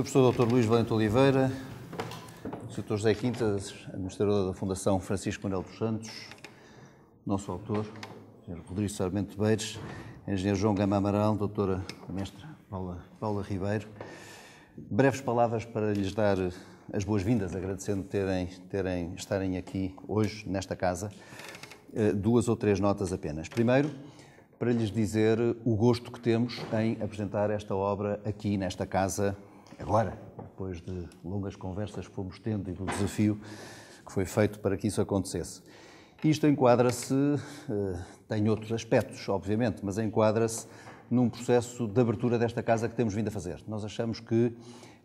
Sr. Professor Dr. Luís Valente Oliveira, Sr. Dr. José Quintas, administrador da Fundação Francisco Manuel dos Santos, nosso autor, Sr. Rodrigo Sarmento Beires, Engenheiro João Gama Amaral, Doutora Mestra Paula, Paula Ribeiro. Breves palavras para lhes dar as boas-vindas, agradecendo terem, terem, estarem aqui hoje, nesta casa. Eh, duas ou três notas apenas. Primeiro, para lhes dizer o gosto que temos em apresentar esta obra aqui nesta casa Agora, depois de longas conversas, fomos tendo e do desafio que foi feito para que isso acontecesse. Isto enquadra-se, eh, tem outros aspectos, obviamente, mas enquadra-se num processo de abertura desta casa que temos vindo a fazer. Nós achamos que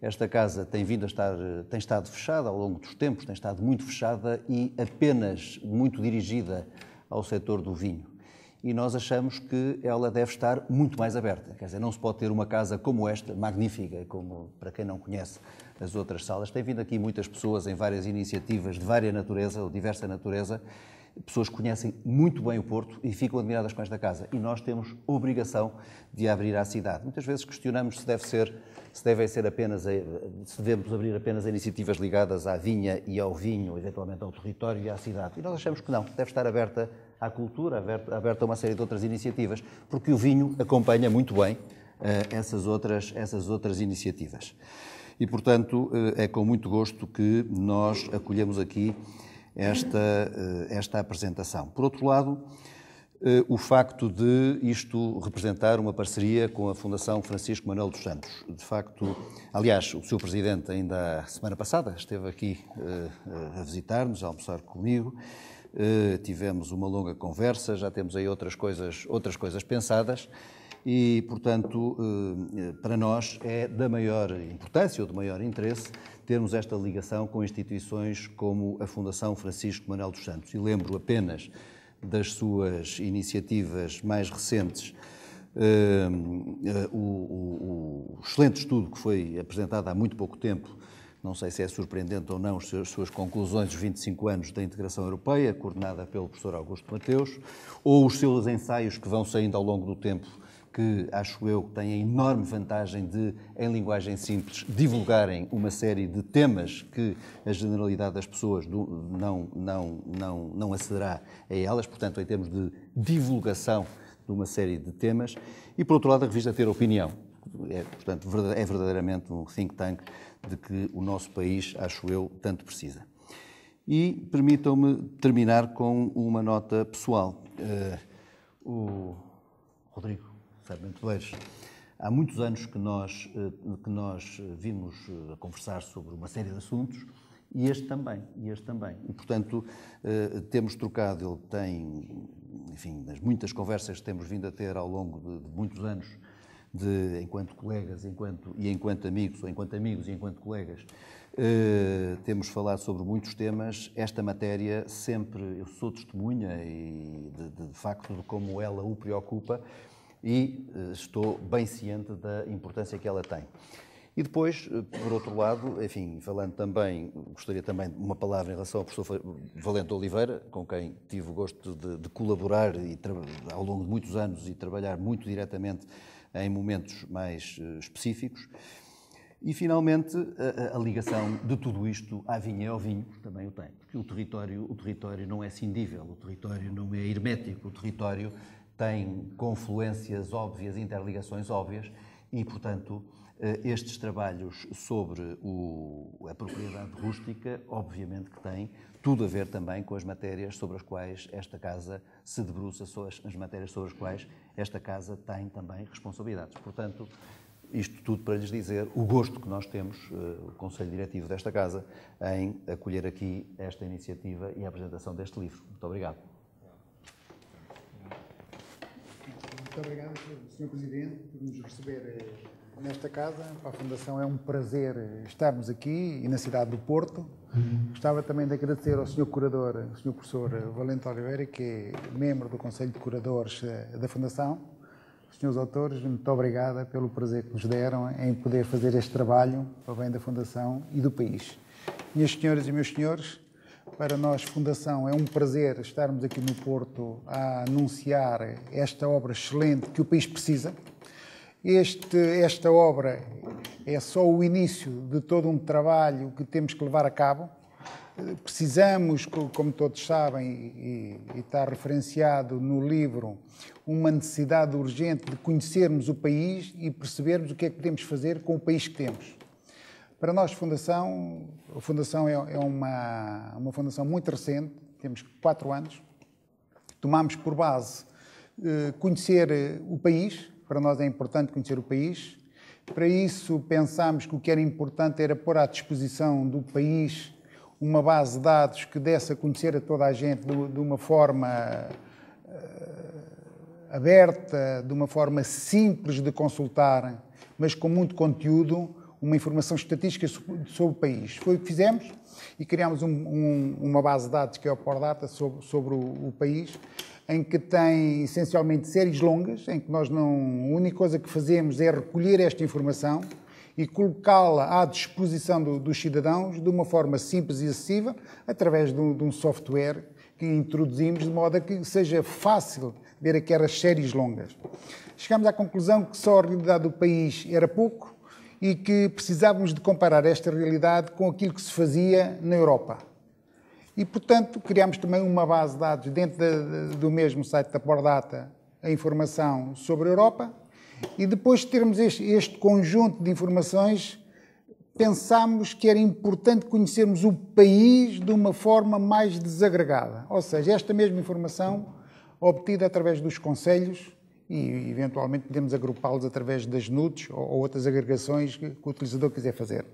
esta casa tem vindo a estar, eh, tem estado fechada ao longo dos tempos, tem estado muito fechada e apenas muito dirigida ao setor do vinho e nós achamos que ela deve estar muito mais aberta. Quer dizer, não se pode ter uma casa como esta, magnífica, como para quem não conhece as outras salas. Tem vindo aqui muitas pessoas em várias iniciativas de várias natureza ou diversa natureza pessoas conhecem muito bem o Porto e ficam admiradas com esta casa. E nós temos obrigação de abrir à cidade. Muitas vezes questionamos se deve ser, se ser apenas, a, se devemos abrir apenas a iniciativas ligadas à vinha e ao vinho, eventualmente ao território e à cidade. E nós achamos que não, deve estar aberta à cultura, aberta, aberta a uma série de outras iniciativas, porque o vinho acompanha muito bem uh, essas, outras, essas outras iniciativas. E, portanto, eh, é com muito gosto que nós acolhemos aqui esta, eh, esta apresentação. Por outro lado, eh, o facto de isto representar uma parceria com a Fundação Francisco Manuel dos Santos. De facto, aliás, o seu presidente ainda a semana passada esteve aqui eh, a visitar-nos, a almoçar comigo. Tivemos uma longa conversa, já temos aí outras coisas, outras coisas pensadas e, portanto, eh, eh, para nós é da maior importância ou de maior interesse termos esta ligação com instituições como a Fundação Francisco Manuel dos Santos. E lembro apenas das suas iniciativas mais recentes. Eh, o, o, o excelente estudo que foi apresentado há muito pouco tempo não sei se é surpreendente ou não, as suas conclusões dos 25 anos da integração europeia, coordenada pelo professor Augusto Mateus, ou os seus ensaios que vão saindo ao longo do tempo que acho eu que têm a enorme vantagem de, em linguagem simples, divulgarem uma série de temas que a generalidade das pessoas não, não, não, não acederá a elas, portanto, em termos de divulgação de uma série de temas, e por outro lado, a revista Ter Opinião. É, portanto, é verdadeiramente um think tank de que o nosso país, acho eu, tanto precisa. E permitam-me terminar com uma nota pessoal. Uh, o Rodrigo Fábio Menteleiros. Há muitos anos que nós, eh, que nós eh, vimos eh, a conversar sobre uma série de assuntos e este também, e este também. E, portanto, temos trocado, ele tem, enfim, nas muitas conversas que temos vindo a ter ao longo de, de muitos anos, de, enquanto colegas enquanto, e enquanto amigos, ou enquanto amigos e enquanto colegas, eh, temos falado sobre muitos temas. Esta matéria sempre, eu sou testemunha e de, de, de facto de como ela o preocupa e eh, estou bem ciente da importância que ela tem. E depois, eh, por outro lado, enfim, falando também, gostaria também de uma palavra em relação ao professor Valente Oliveira, com quem tive o gosto de, de colaborar e ao longo de muitos anos e trabalhar muito diretamente em momentos mais eh, específicos. E, finalmente, a, a, ligação de tudo isto à vinha e ao vinho também o tem, porque o território, o território não é cindível, o território não é hermético, o território tem confluências óbvias, interligações óbvias, e, portanto, eh, estes trabalhos sobre o, a propriedade rústica, obviamente que têm tudo a ver também com as matérias sobre as quais esta casa se debruça, as matérias sobre as quais esta casa tem também responsabilidades. Portanto, isto tudo para lhes dizer o gosto que nós temos, eh, o Conselho Diretivo desta Casa, em acolher aqui esta iniciativa e a apresentação deste livro. Muito obrigado. Muito obrigado, Sr. Presidente, por nos receber eh, nesta casa. Para a Fundação é um prazer estarmos aqui e na cidade do Porto. Uhum. Gostava também de agradecer ao Sr. Curador, ao Sr. Professor Valente Oliveira, que é membro do Conselho de Curadores eh, da Fundação. Senhores autores, muito obrigada pelo prazer que nos deram em poder fazer este trabalho para o bem da Fundação e do país. Minhas senhoras e meus senhores, para nós, Fundação, é um prazer estarmos aqui no Porto a anunciar esta obra excelente que o país precisa. Este, esta obra é só o início de todo um trabalho que temos que levar a cabo. Precisamos, como todos sabem, e, e está referenciado no livro, uma necessidade urgente de conhecermos o país e percebermos o que é que podemos fazer com o país que temos. Para nós, Fundação, a Fundação é, é, uma, uma fundação muito recente, temos quatro anos. Tomámos por base eh, conhecer eh, o país, para nós é importante conhecer o país. Para isso, pensámos que o que era importante era pôr à disposição do país uma base de dados que desse a conhecer a toda a gente de uma forma eh, aberta, de uma forma simples de consultar, mas com muito conteúdo uma informação estatística sobre o país. Foi o que fizemos e criámos um, um, uma base de dados que é o PorData sobre, sobre o, o país, em que tem essencialmente séries longas, em que nós não. A única coisa que fazemos é recolher esta informação e colocá-la à disposição do, dos cidadãos de uma forma simples e acessível, através de um, de um software que introduzimos de modo a que seja fácil ver aquelas séries longas. Chegámos à conclusão que só a realidade do país era pouco e que precisávamos de comparar esta realidade com aquilo que se fazia na Europa. E, portanto, criámos também uma base de dados dentro do mesmo site da Pordata, a informação sobre a Europa, e depois de termos este, este conjunto de informações, pensámos que era importante conhecermos o país de uma forma mais desagregada. Ou seja, esta mesma informação obtida através dos conselhos, e eventualmente podemos agrupá-los através das NUTs ou, ou outras agregações que, que o utilizador quiser fazer.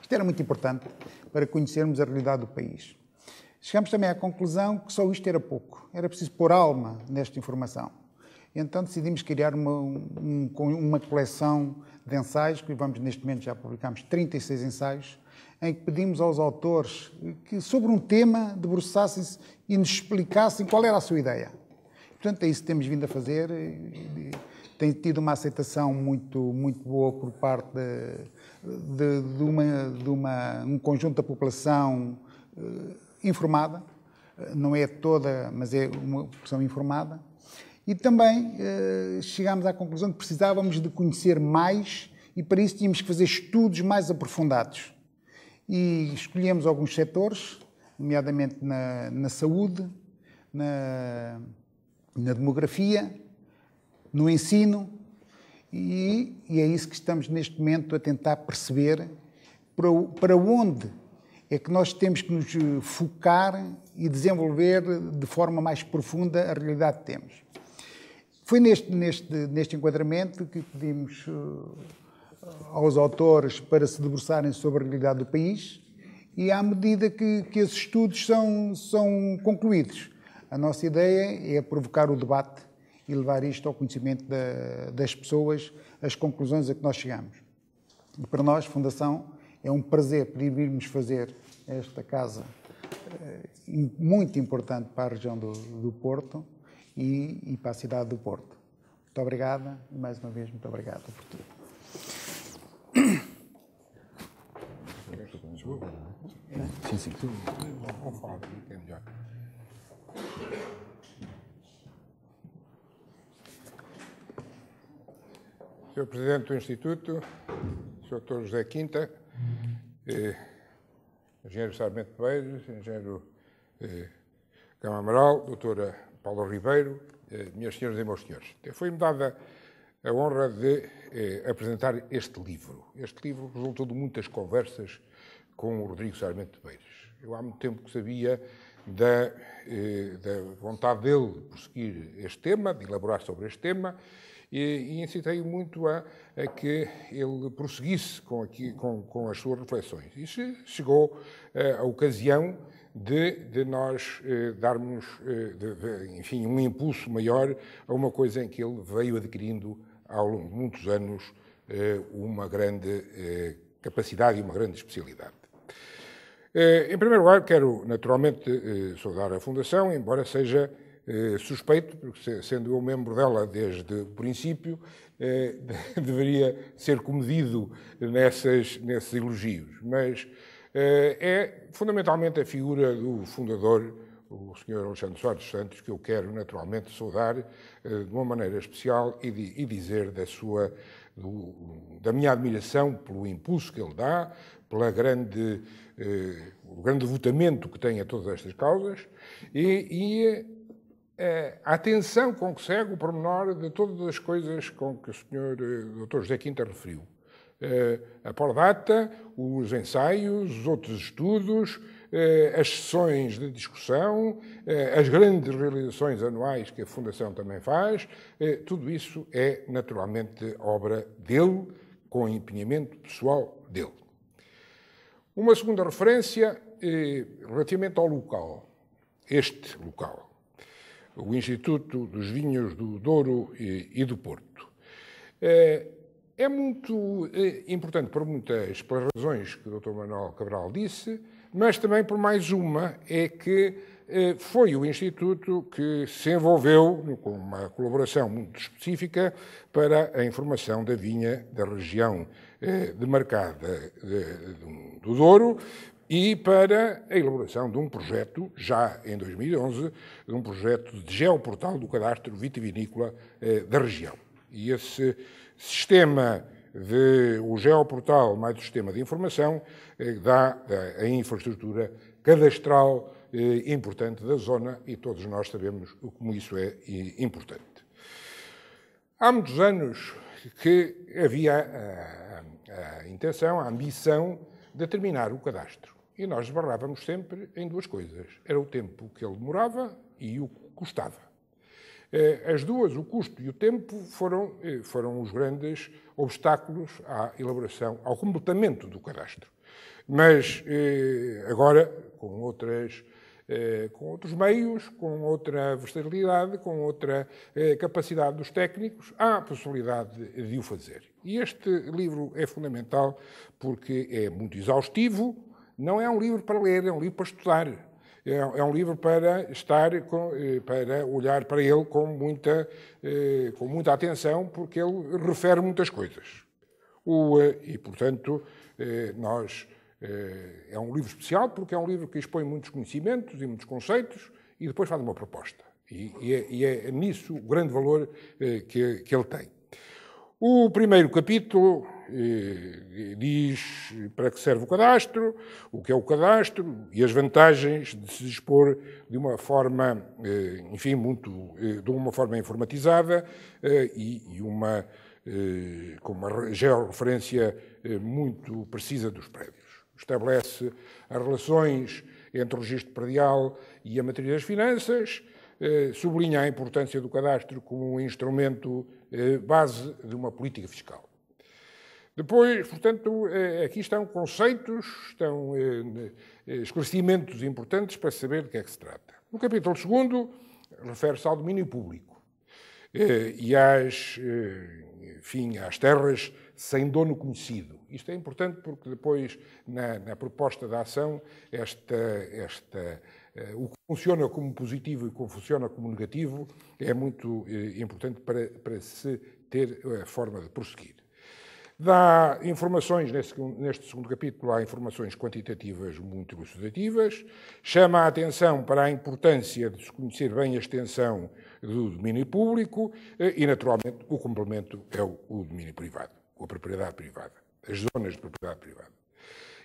Isto era muito importante para conhecermos a realidade do país. Chegamos também à conclusão que só isto era pouco, era preciso pôr alma nesta informação. Então decidimos criar uma, um, uma coleção de ensaios, que vamos neste momento já publicamos 36 ensaios, em que pedimos aos autores que sobre um tema debruçassem-se e nos explicassem qual era a sua ideia. Portanto, é isso que temos vindo a fazer. Tem tido uma aceitação muito, muito boa por parte de, de, de, uma, de uma, um conjunto da população uh, informada. Eh, não é toda, mas é uma população informada. E também uh, chegámos à conclusão que precisávamos de conhecer mais e para isso tínhamos que fazer estudos mais aprofundados. E escolhemos alguns setores, nomeadamente na, na saúde, na na demografia, no ensino, e, e, é isso que estamos neste momento a tentar perceber para, para onde é que nós temos que nos eh, focar e desenvolver de forma mais profunda a realidade que temos. Foi neste, neste, neste enquadramento que pedimos eh, aos autores para se debruçarem sobre a realidade do país e à medida que, que esses estudos são, são concluídos, a nossa ideia é provocar o debate e levar isto ao conhecimento da, das pessoas, as conclusões a que nós chegamos. E para nós, Fundação, é um prazer poder fazer esta casa eh, muito importante para a região do, do Porto e, e, para a cidade do Porto. Muito obrigada e mais uma vez muito obrigada por tudo. Sim, sim. Sr. Presidente do Instituto, Sr. Dr. José Quinta, eh, Engenheiro Sarmento Beiros, Engenheiro eh, Gama Amaral, Doutora Paula Ribeiro, eh, minhas senhoras e meus senhores. Foi-me dada a honra de eh, apresentar este livro. Este livro resultou de muitas conversas com o Rodrigo Sarmento Beiros. Eu há muito tempo que sabia da, eh, da vontade dele de prosseguir este tema, de elaborar sobre este tema, e, e incitei-o muito a, a, que ele prosseguisse com, aqui, com, com as suas reflexões. E chegou a, eh, a ocasião de, de nós eh, darmos, eh, de, de, enfim, um impulso maior a uma coisa em que ele veio adquirindo ao longo de muitos anos eh, uma grande eh, capacidade e uma grande especialidade. Eh, em primeiro lugar, quero naturalmente eh, saudar a Fundação, embora seja eh, suspeito, porque sendo eu membro dela desde o princípio, deveria ser comedido nessas, nesses elogios. Mas é fundamentalmente a figura do fundador, o Sr. Alexandre Soares Santos, que eu quero naturalmente saudar de uma maneira especial e, de, e dizer da sua do, da minha admiração pelo impulso que ele dá, pela grande eh, o grande devotamento que tem a todas estas causas e, e eh, a atenção com que segue o pormenor de todas as coisas com que o senhor eh, Dr. José Quinta referiu. A pordata, os ensaios, os outros estudos, as sessões de discussão, as grandes realizações anuais que a Fundação também faz, tudo isso é naturalmente obra dele, com empenhamento pessoal dele. Uma segunda referência eh, relativamente ao local, este local, o Instituto dos Vinhos do Douro eh, e, do Porto. Eh, é muito importante por muitas pelas razões que o Dr. Manuel Cabral disse, mas também por mais uma, é que foi o Instituto que se envolveu com uma colaboração muito específica para a informação da vinha da região eh, demarcada do Douro e para a elaboração de um projeto, já em 2011, de um projeto de geoportal do cadastro vitivinícola eh, da região. E esse sistema de, o geoportal mais o sistema de informação eh, dá a infraestrutura cadastral importante da zona e todos nós sabemos como isso é importante. Há muitos anos que havia a, a, intenção, a ambição de terminar o cadastro. E nós esbarrávamos sempre em duas coisas. Era o tempo que ele demorava e o que custava. Eh, as duas, o custo e o tempo, foram, eh, foram os grandes obstáculos à elaboração, ao completamento do cadastro. Mas eh, agora, com outras eh, com outros meios, com outra versatilidade, com outra eh, capacidade dos técnicos, há a possibilidade de o fazer. E este livro é fundamental porque é muito exaustivo, não é um livro para ler, é um livro para estudar. É, é um livro para estar, eh, para olhar para ele com muita, com muita atenção, porque ele refere muitas coisas. O, e, portanto, nós eh, é um livro especial porque é um livro que expõe muitos conhecimentos e muitos conceitos e depois faz uma proposta. E, e, é, e é, nisso o grande valor eh, que, que ele tem. O primeiro capítulo eh, diz para que serve o cadastro, o que é o cadastro e as vantagens de se dispor de uma forma, enfim, muito, de uma forma informatizada e, e, uma com uma georreferência muito precisa dos prédios estabelece as relações entre o registro predial e a matriz das finanças, eh, sublinha a importância do cadastro como um instrumento eh, base de uma política fiscal. Depois, portanto, eh, aqui estão conceitos, estão esclarecimentos importantes para saber de que é que se trata. No capítulo 2, refere-se ao domínio público. Eh, e às, eh, enfim, às terras sem dono conhecido. Isto é importante porque depois, na, na proposta da ação, esta, esta, eh, o que funciona como positivo e o que funciona como negativo é muito importante para, para se ter a forma de prosseguir. Dá informações, neste, neste segundo capítulo, há informações quantitativas muito elucidativas, chama a atenção para a importância de se conhecer bem a extensão do domínio público eh, e, naturalmente, o complemento é o, o domínio privado, ou a propriedade privada, as zonas de propriedade privada.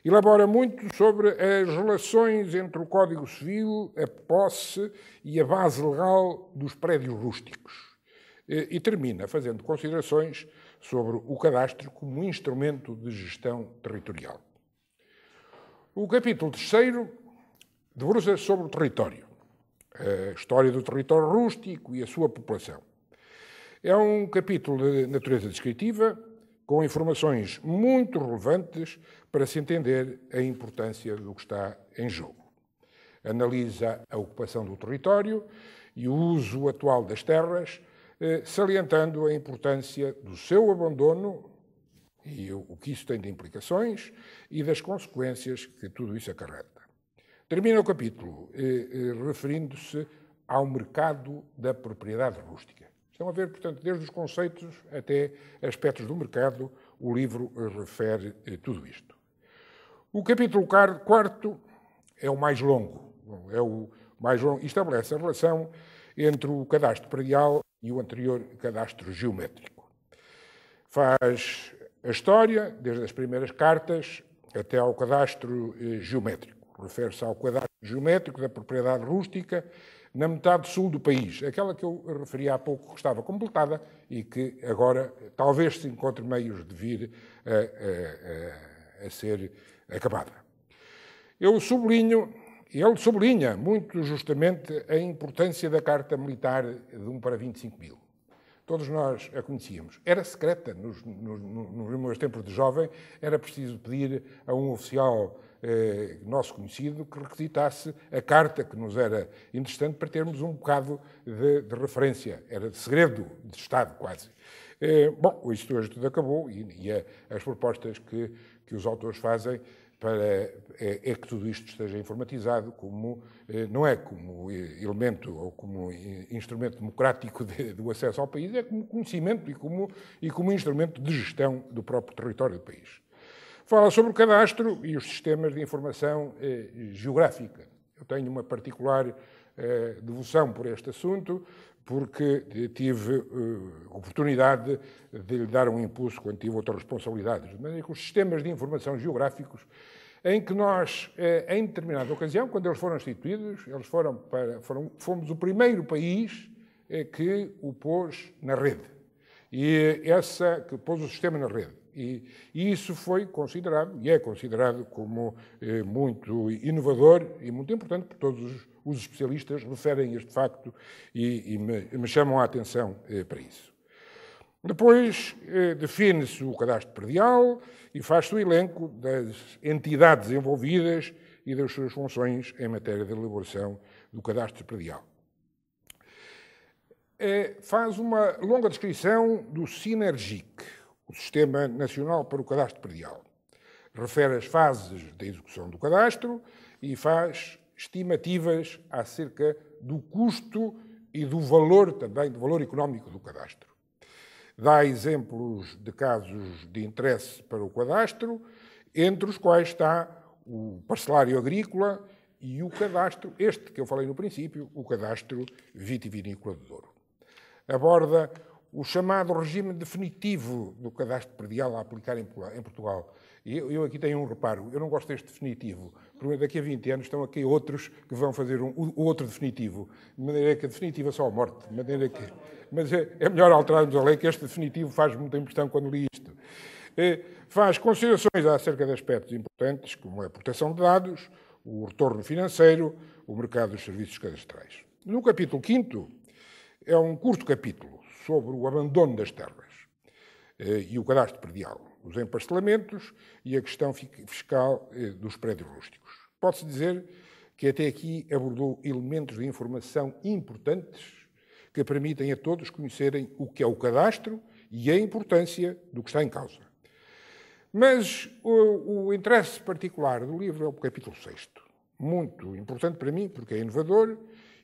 Elabora muito sobre as relações entre o Código Civil, a posse e a base legal dos prédios rústicos. Eh, e termina fazendo considerações sobre o cadastro como instrumento de gestão territorial. O capítulo terceiro debruça sobre o território, a história do território rústico e a sua população. É um capítulo de natureza descritiva, com informações muito relevantes para se entender a importância do que está em jogo. Analisa a ocupação do território e o uso atual das terras, eh, salientando a importância do seu abandono e o que isso tem de implicações e das consequências que tudo isso acarreta. Termina o capítulo eh, eh, referindo-se ao mercado da propriedade rústica. Estão a ver, portanto, desde os conceitos até aspectos do mercado, o livro refere tudo isto. O capítulo quarto é o mais longo, é o mais longo, estabelece a relação entre o cadastro predial e o anterior cadastro geométrico. Faz a história, desde as primeiras cartas até ao cadastro eh, geométrico. Refere-se ao cadastro geométrico da propriedade rústica na metade sul do país, aquela que eu referi há pouco que estava completada e que agora eh, talvez se encontre meios de vir a, a, a, a ser acabada. Eu sublinho ele sublinha muito justamente a importância da carta militar de 1 para 25 mil. Todos nós a conhecíamos. Era secreta. Nos, nos, nos meus tempos de jovem, era preciso pedir a um oficial eh, nosso conhecido que requisitasse a carta que nos era interessante para termos um bocado de, de referência. Era de segredo de Estado, quase. Eh, bom, isto hoje tudo acabou e, e as propostas que, que os autores fazem para é, é, que tudo isto esteja informatizado como eh, não é como eh, elemento ou como instrumento democrático de, do acesso ao país, é como conhecimento e como e como instrumento de gestão do próprio território do país. Fala sobre o cadastro e os sistemas de informação geográfica. Eu tenho uma particular eh, devoção por este assunto, porque tive uh, oportunidade de lhe dar um impulso quando tive outras responsabilidades. De maneira que os sistemas de informação geográficos, em que nós, uh, em determinada ocasião, quando eles foram instituídos, eles foram para, foram, fomos o primeiro país uh, que o pôs na rede. E essa, que pôs o sistema na rede. E, e isso foi considerado, e é considerado como muito inovador e muito importante por todos os os especialistas referem este facto e, e me, me, chamam a atenção eh, para isso. Depois eh, define-se o cadastro predial e faz-se o elenco das entidades envolvidas e das suas funções em matéria de elaboração do cadastro predial. É, faz uma longa descrição do Sinergic, o Sistema Nacional para o Cadastro Predial. Refere as fases da execução do cadastro e faz estimativas acerca do custo e do valor também, do valor económico do cadastro. Dá exemplos de casos de interesse para o cadastro, entre os quais está o parcelário agrícola e o cadastro, este que eu falei no princípio, o cadastro vitivinícola de Douro. Aborda o chamado regime definitivo do cadastro predial a aplicar em, Portugal. E eu, aqui tenho um reparo, eu não gosto deste definitivo. porque daqui a 20 anos estão aqui outros que vão fazer um, o outro definitivo. De maneira que a definitiva é só a morte. maneira que, mas é, é melhor alterarmos a lei, que este definitivo faz muita impressão quando li isto. É, faz considerações acerca de aspectos importantes, como a proteção de dados, o retorno financeiro, o mercado dos serviços cadastrais. No capítulo 5, é um curto capítulo, sobre o abandono das terras eh, e o cadastro predial, os empastelamentos e a questão fiscal eh, dos prédios rústicos. Pode-se dizer que até aqui abordou elementos de informação importantes que permitem a todos conhecerem o que é o cadastro e a importância do que está em causa. Mas o, o interesse particular do livro é o capítulo 6, muito importante para mim porque é inovador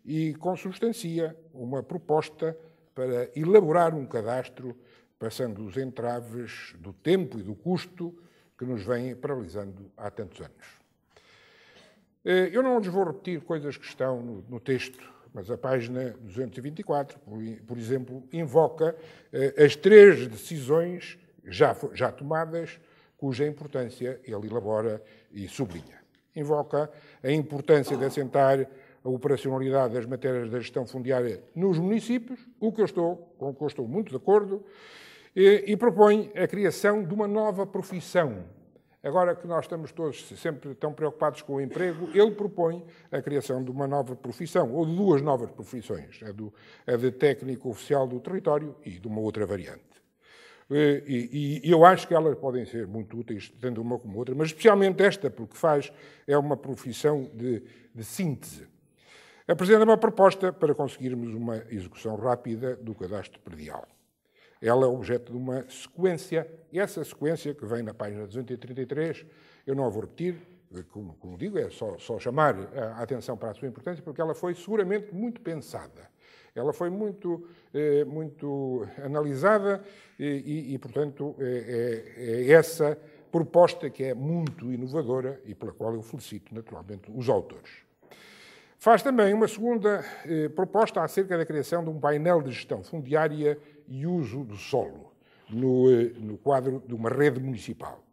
e consubstancia uma proposta para elaborar um cadastro, passando os entraves do tempo e do custo que nos vêm paralisando há tantos anos. Eh, eu não lhes vou repetir coisas que estão no, texto, mas a página 224, por, por exemplo, invoca eh, as três decisões já, já tomadas, cuja importância ele elabora e sublinha. Invoca a importância de assentar a operacionalidade das matérias da gestão fundiária nos municípios, o que eu estou, com o que eu estou muito de acordo, e, e propõe a criação de uma nova profissão. Agora que nós estamos todos sempre tão preocupados com o emprego, ele propõe a criação de uma nova profissão, ou de duas novas profissões, a, do, a de técnico oficial do território e de uma outra variante. E, e, e, eu acho que elas podem ser muito úteis, tanto uma como outra, mas especialmente esta, porque faz, é uma profissão de, de síntese apresenta uma proposta para conseguirmos uma execução rápida do cadastro predial. Ela é objeto de uma sequência, e essa sequência, que vem na página 233, eu não a vou repetir, como, como digo, é só, só chamar a atenção para a sua importância, porque ela foi seguramente muito pensada. Ela foi muito, eh, muito analisada e, e, portanto, é, é, é essa proposta que é muito inovadora e pela qual eu felicito, naturalmente, os autores. Faz também uma segunda eh, proposta acerca da criação de um painel de gestão fundiária e uso do solo, no, eh, no quadro de uma rede municipal.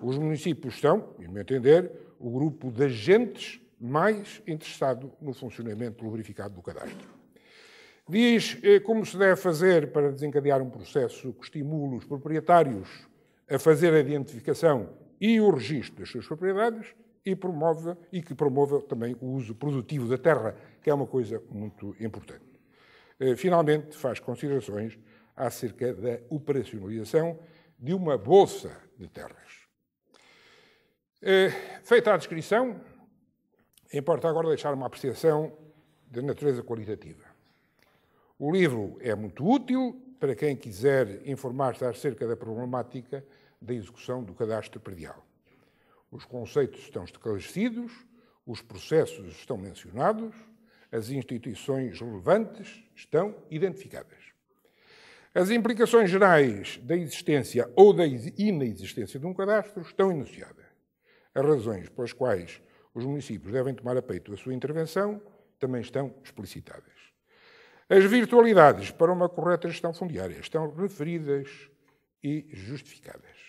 Os municípios são, em meu entender, o grupo de agentes mais interessado no funcionamento lubrificado do cadastro. Diz eh, como se deve fazer para desencadear um processo que estimule os proprietários a fazer a identificação e o registro das suas propriedades e, promove, e que promova também o uso produtivo da terra, que é uma coisa muito importante. Eh, finalmente, faz considerações acerca da operacionalização de uma bolsa de terras. Eh, feita a descrição, importa agora deixar uma apreciação de natureza qualitativa. O livro é muito útil para quem quiser informar-se acerca da problemática da execução do cadastro predial. Os conceitos estão esclarecidos, os processos estão mencionados, as instituições relevantes estão identificadas. As implicações gerais da existência ou da inexistência de um cadastro estão enunciadas. As razões pelas quais os municípios devem tomar a peito a sua intervenção também estão explicitadas. As virtualidades para uma correta gestão fundiária estão referidas e justificadas.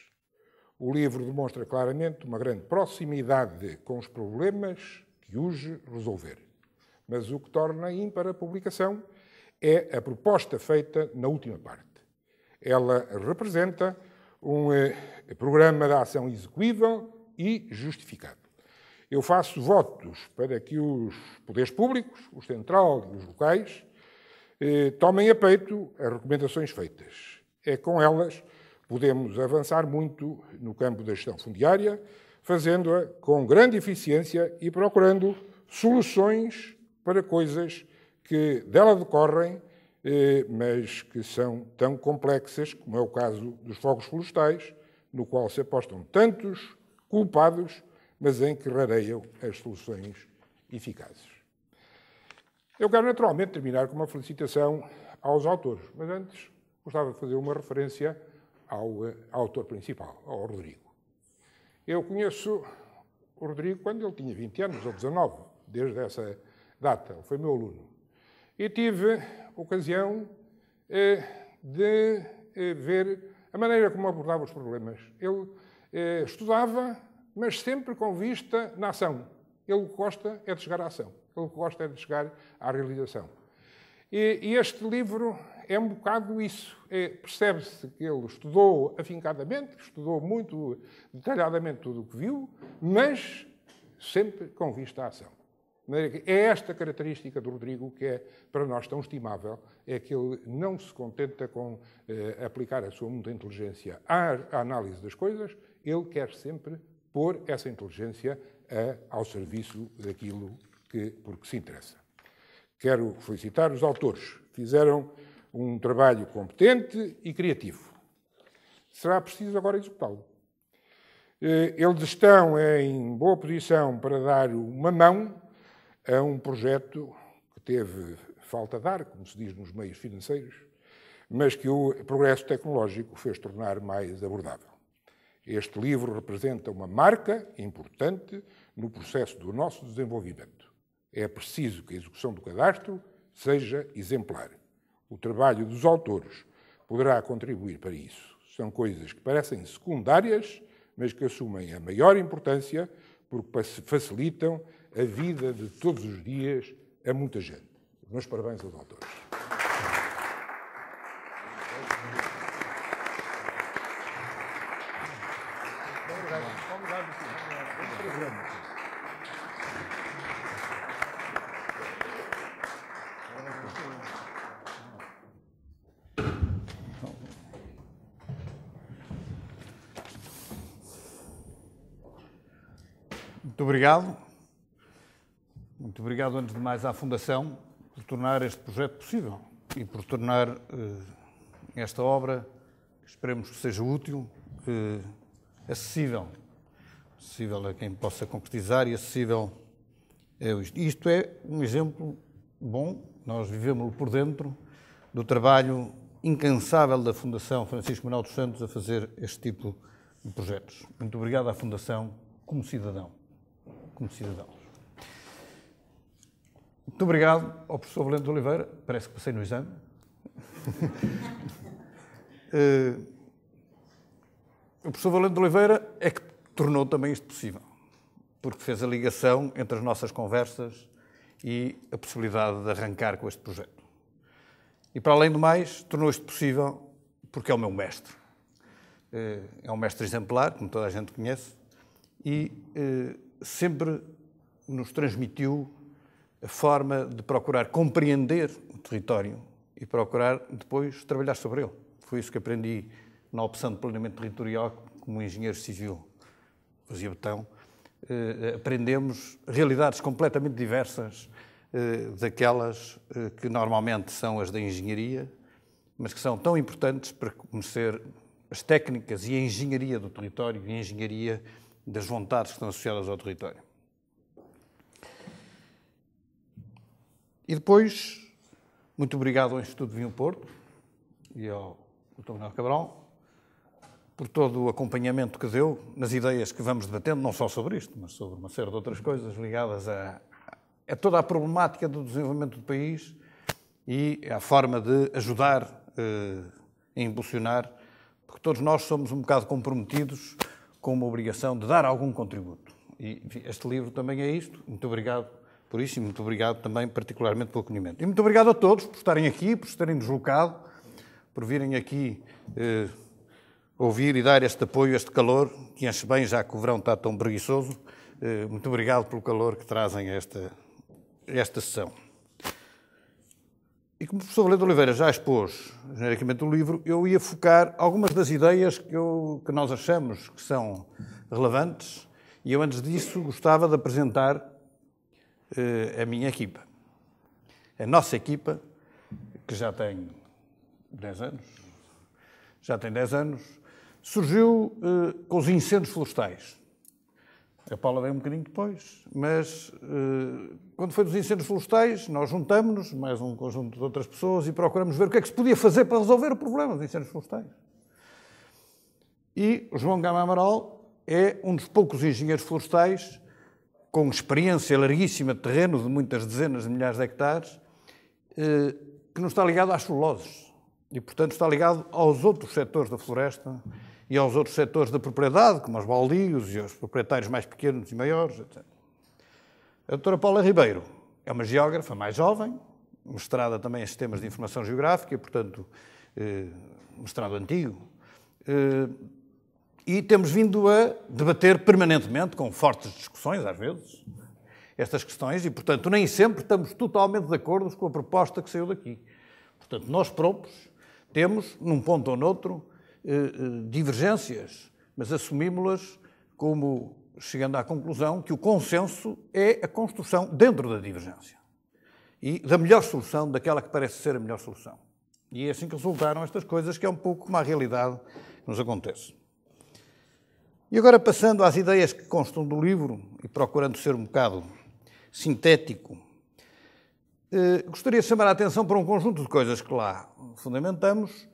O livro demonstra claramente uma grande proximidade com os problemas que urge resolver. Mas o que torna ímpar a publicação é a proposta feita na última parte. Ela representa um eh, programa de ação execuível e justificado. Eu faço votos para que os poderes públicos, o central e os locais, eh, tomem a peito as recomendações feitas. É com elas podemos avançar muito no campo da gestão fundiária, fazendo-a com grande eficiência e procurando soluções para coisas que dela decorrem, eh, mas que são tão complexas, como é o caso dos fogos florestais, no qual se apostam tantos culpados, mas em que rareiam as soluções eficazes. Eu quero naturalmente terminar com uma felicitação aos autores, mas antes gostava de fazer uma referência ao, ao eh, autor principal, ao Rodrigo. Eu conheço o Rodrigo quando ele tinha 20 anos ou 19, desde essa data, ele foi meu aluno. E tive ocasião eh, de eh, ver a maneira como abordava os problemas. Ele eh, estudava, mas sempre com vista na ação. Ele gosta é de chegar à ação, ele gosta é de chegar à realização. E, e este livro é um bocado isso. É, Percebe-se que ele estudou afincadamente, estudou muito detalhadamente tudo o que viu, mas sempre com vista à ação. É esta característica do Rodrigo que é para nós tão estimável, é que ele não se contenta com eh, aplicar a sua muita inteligência à, à, análise das coisas, ele quer sempre pôr essa inteligência eh, ao serviço daquilo que, por que se interessa quero felicitar os autores. Fizeram um trabalho competente e criativo. Será preciso agora executá-lo. Eh, eles estão em boa posição para dar uma mão a um projeto que teve falta de ar, como se diz nos meios financeiros, mas que o progresso tecnológico fez tornar mais abordável. Este livro representa uma marca importante no processo do nosso desenvolvimento. É preciso que a execução do cadastro seja exemplar. O trabalho dos autores poderá contribuir para isso. São coisas que parecem secundárias, mas que assumem a maior importância porque facilitam a vida de todos os dias a muita gente. Meus parabéns aos autores. obrigado, antes de mais, à Fundação por tornar este projeto possível e por tornar eh, esta obra, que esperemos que seja útil, eh, acessível. Acessível a quem possa concretizar e acessível a isto. E isto é um exemplo bom, nós vivemos por dentro, do trabalho incansável da Fundação Francisco Manuel dos Santos a fazer este tipo de projetos. Muito obrigado à Fundação como cidadão. Como cidadão. Muito obrigado ao professor Valente Oliveira. Parece que passei no exame. uh, o professor Valente Oliveira é que tornou também isto possível, porque fez a ligação entre as nossas conversas e a possibilidade de arrancar com este projeto. E, para além do mais, tornou isto possível porque é o meu mestre. Uh, é um mestre exemplar, como toda a gente conhece, e uh, sempre nos transmitiu a forma de procurar compreender o território e procurar depois trabalhar sobre ele. Foi isso que aprendi na opção de planeamento territorial como engenheiro civil. Fazia betão. Eh, aprendemos realidades completamente diversas eh, daquelas eh, que normalmente são as da engenharia, mas que são tão importantes para conhecer as técnicas e a engenharia do território e a engenharia das vontades que estão associadas ao território. E depois, muito obrigado ao Instituto Vinho Porto e ao Dr. Manuel Cabral por todo o acompanhamento que deu nas ideias que vamos debatendo, não só sobre isto, mas sobre uma série de outras coisas ligadas a, a toda a problemática do desenvolvimento do país e à forma de ajudar eh, a impulsionar, porque todos nós somos um bocado comprometidos com uma obrigação de dar algum contributo. E enfim, este livro também é isto. Muito obrigado por isso e muito obrigado também, particularmente, pelo acolhimento. E muito obrigado a todos por estarem aqui, por estarem deslocado, por virem aqui eh, ouvir e dar este apoio, este calor, que enche bem, já que o verão está tão preguiçoso. Eh, muito obrigado pelo calor que trazem a esta, esta sessão. E como o professor Leandro Oliveira já expôs genericamente o livro, eu ia focar algumas das ideias que, eu, que nós achamos que são relevantes, e eu, antes disso, gostava de apresentar eh, a minha equipa. A nossa equipa, que já tem 10 anos, já tem 10 anos, surgiu eh, com os incêndios florestais. A Paula vem um bocadinho depois, mas eh, quando foi dos incêndios florestais, nós juntámos-nos, mais um conjunto de outras pessoas, e procuramos ver o que é que se podia fazer para resolver o problema dos incêndios florestais. E o João Gama Amaral é um dos poucos engenheiros florestais com experiência larguíssima de terreno, de muitas dezenas de milhares de hectares, eh, que não está ligado às celuloses. E, portanto, está ligado aos outros setores da floresta e aos outros setores da propriedade, como aos baldios e aos proprietários mais pequenos e maiores, etc. A doutora Paula Ribeiro é uma geógrafa mais jovem, mestrada também em sistemas de informação geográfica, e, portanto, eh, mestrado antigo eh, e temos vindo a debater permanentemente, com fortes discussões às vezes, estas questões e, portanto, nem sempre estamos totalmente de acordo com a proposta que saiu daqui. Portanto, nós próprios temos, num ponto ou noutro, eh, eh, divergências, mas assumimos-las como chegando à conclusão que o consenso é a construção dentro da divergência e da melhor solução, daquela que parece ser a melhor solução. E é assim que resultaram estas coisas, que é um pouco uma realidade que nos acontece. E agora, passando às ideias que constam do livro e procurando ser um bocado sintético, eh, gostaria de chamar a atenção para um conjunto de coisas que lá fundamentamos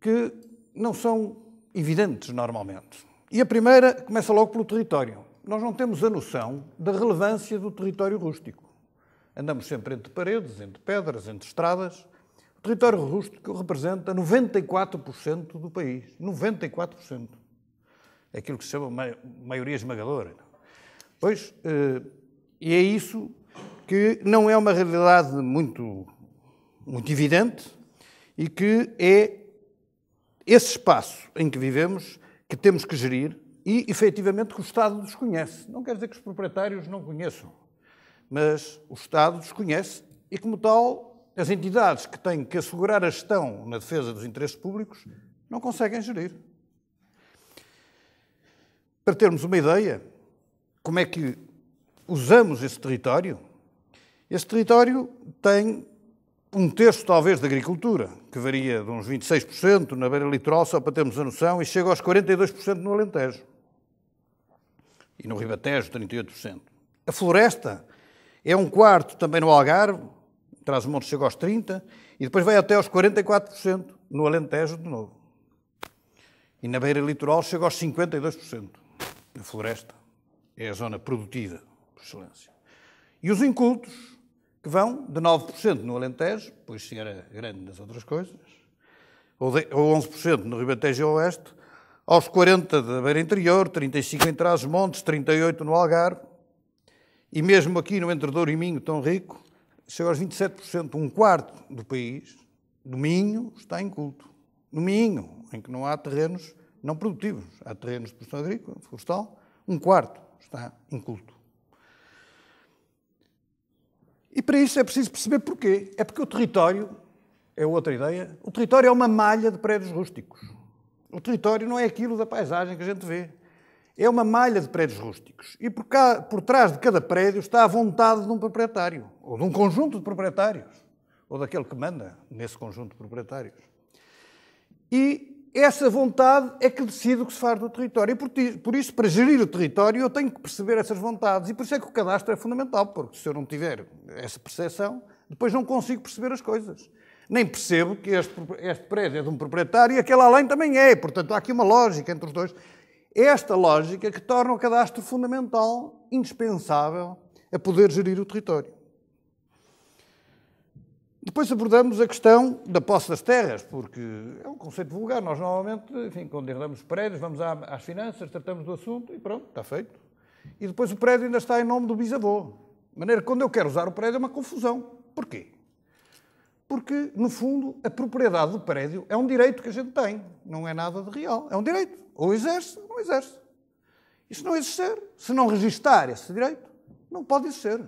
que não são evidentes normalmente. E a primeira começa logo pelo território. Nós não temos a noção da relevância do território rústico. Andamos sempre entre paredes, entre pedras, entre estradas. O território rústico representa 94% do país. 94% aquilo que se chama maioria esmagadora. É? Pois, eh, e é isso que não é uma realidade muito, muito evidente e que é esse espaço em que vivemos que temos que gerir e, efetivamente, que o Estado desconhece. Não quer dizer que os proprietários não conheçam, mas o Estado desconhece e, como tal, as entidades que têm que assegurar a gestão na defesa dos interesses públicos não conseguem gerir para termos uma ideia como é que usamos esse território, esse território tem um terço, talvez, da agricultura, que varia de uns 26% na beira litoral, só para termos a noção, e chega aos 42% no Alentejo. E no Ribatejo, 38%. A floresta é um quarto também no Algarve, traz o monte chega aos 30%, e depois vai até aos 44% no Alentejo de novo. E na beira litoral chega aos 52%. A floresta é a zona produtiva, por excelência. E os incultos, que vão de 9% no Alentejo, pois se era grande nas outras coisas, ou, de, ou 11% no Ribatejo Oeste, aos 40% da Beira Interior, 35% em Trás-Montes, 38% no Algarve, e mesmo aqui no Entre Douro e Minho, tão rico, chega aos 27%, um quarto do país, do Minho, está inculto. No Minho, em que não há terrenos não produtivos. Há terrenos de produção agrícola, florestal, um quarto está inculto. E para isso é preciso perceber porquê. É porque o território, é outra ideia, o território é uma malha de prédios rústicos. O território não é aquilo da paisagem que a gente vê. É uma malha de prédios rústicos. E por, cá, por trás de cada prédio está a vontade de um proprietário, ou de um conjunto de proprietários, ou daquele que manda nesse conjunto de proprietários. E essa vontade é que decide o que se faz do território. E por, por, isso, para gerir o território, eu tenho que perceber essas vontades. E por isso é que o cadastro é fundamental, porque se eu não tiver essa percepção, depois não consigo perceber as coisas. Nem percebo que este, este prédio é de um proprietário e aquele além também é. Portanto, há aqui uma lógica entre os dois. É esta lógica que torna o cadastro fundamental, indispensável, a poder gerir o território. Depois abordamos a questão da posse das terras, porque é um conceito vulgar. Nós, normalmente, enfim, condenamos prédios, vamos às finanças, tratamos do assunto e pronto, está feito. E depois o prédio ainda está em nome do bisavô. De maneira que, quando eu quero usar o prédio, é uma confusão. Porquê? Porque, no fundo, a propriedade do prédio é um direito que a gente tem. Não é nada de real. É um direito. Ou exerce, ou não exerce. E se não exercer, se não registar esse direito, não pode exercer.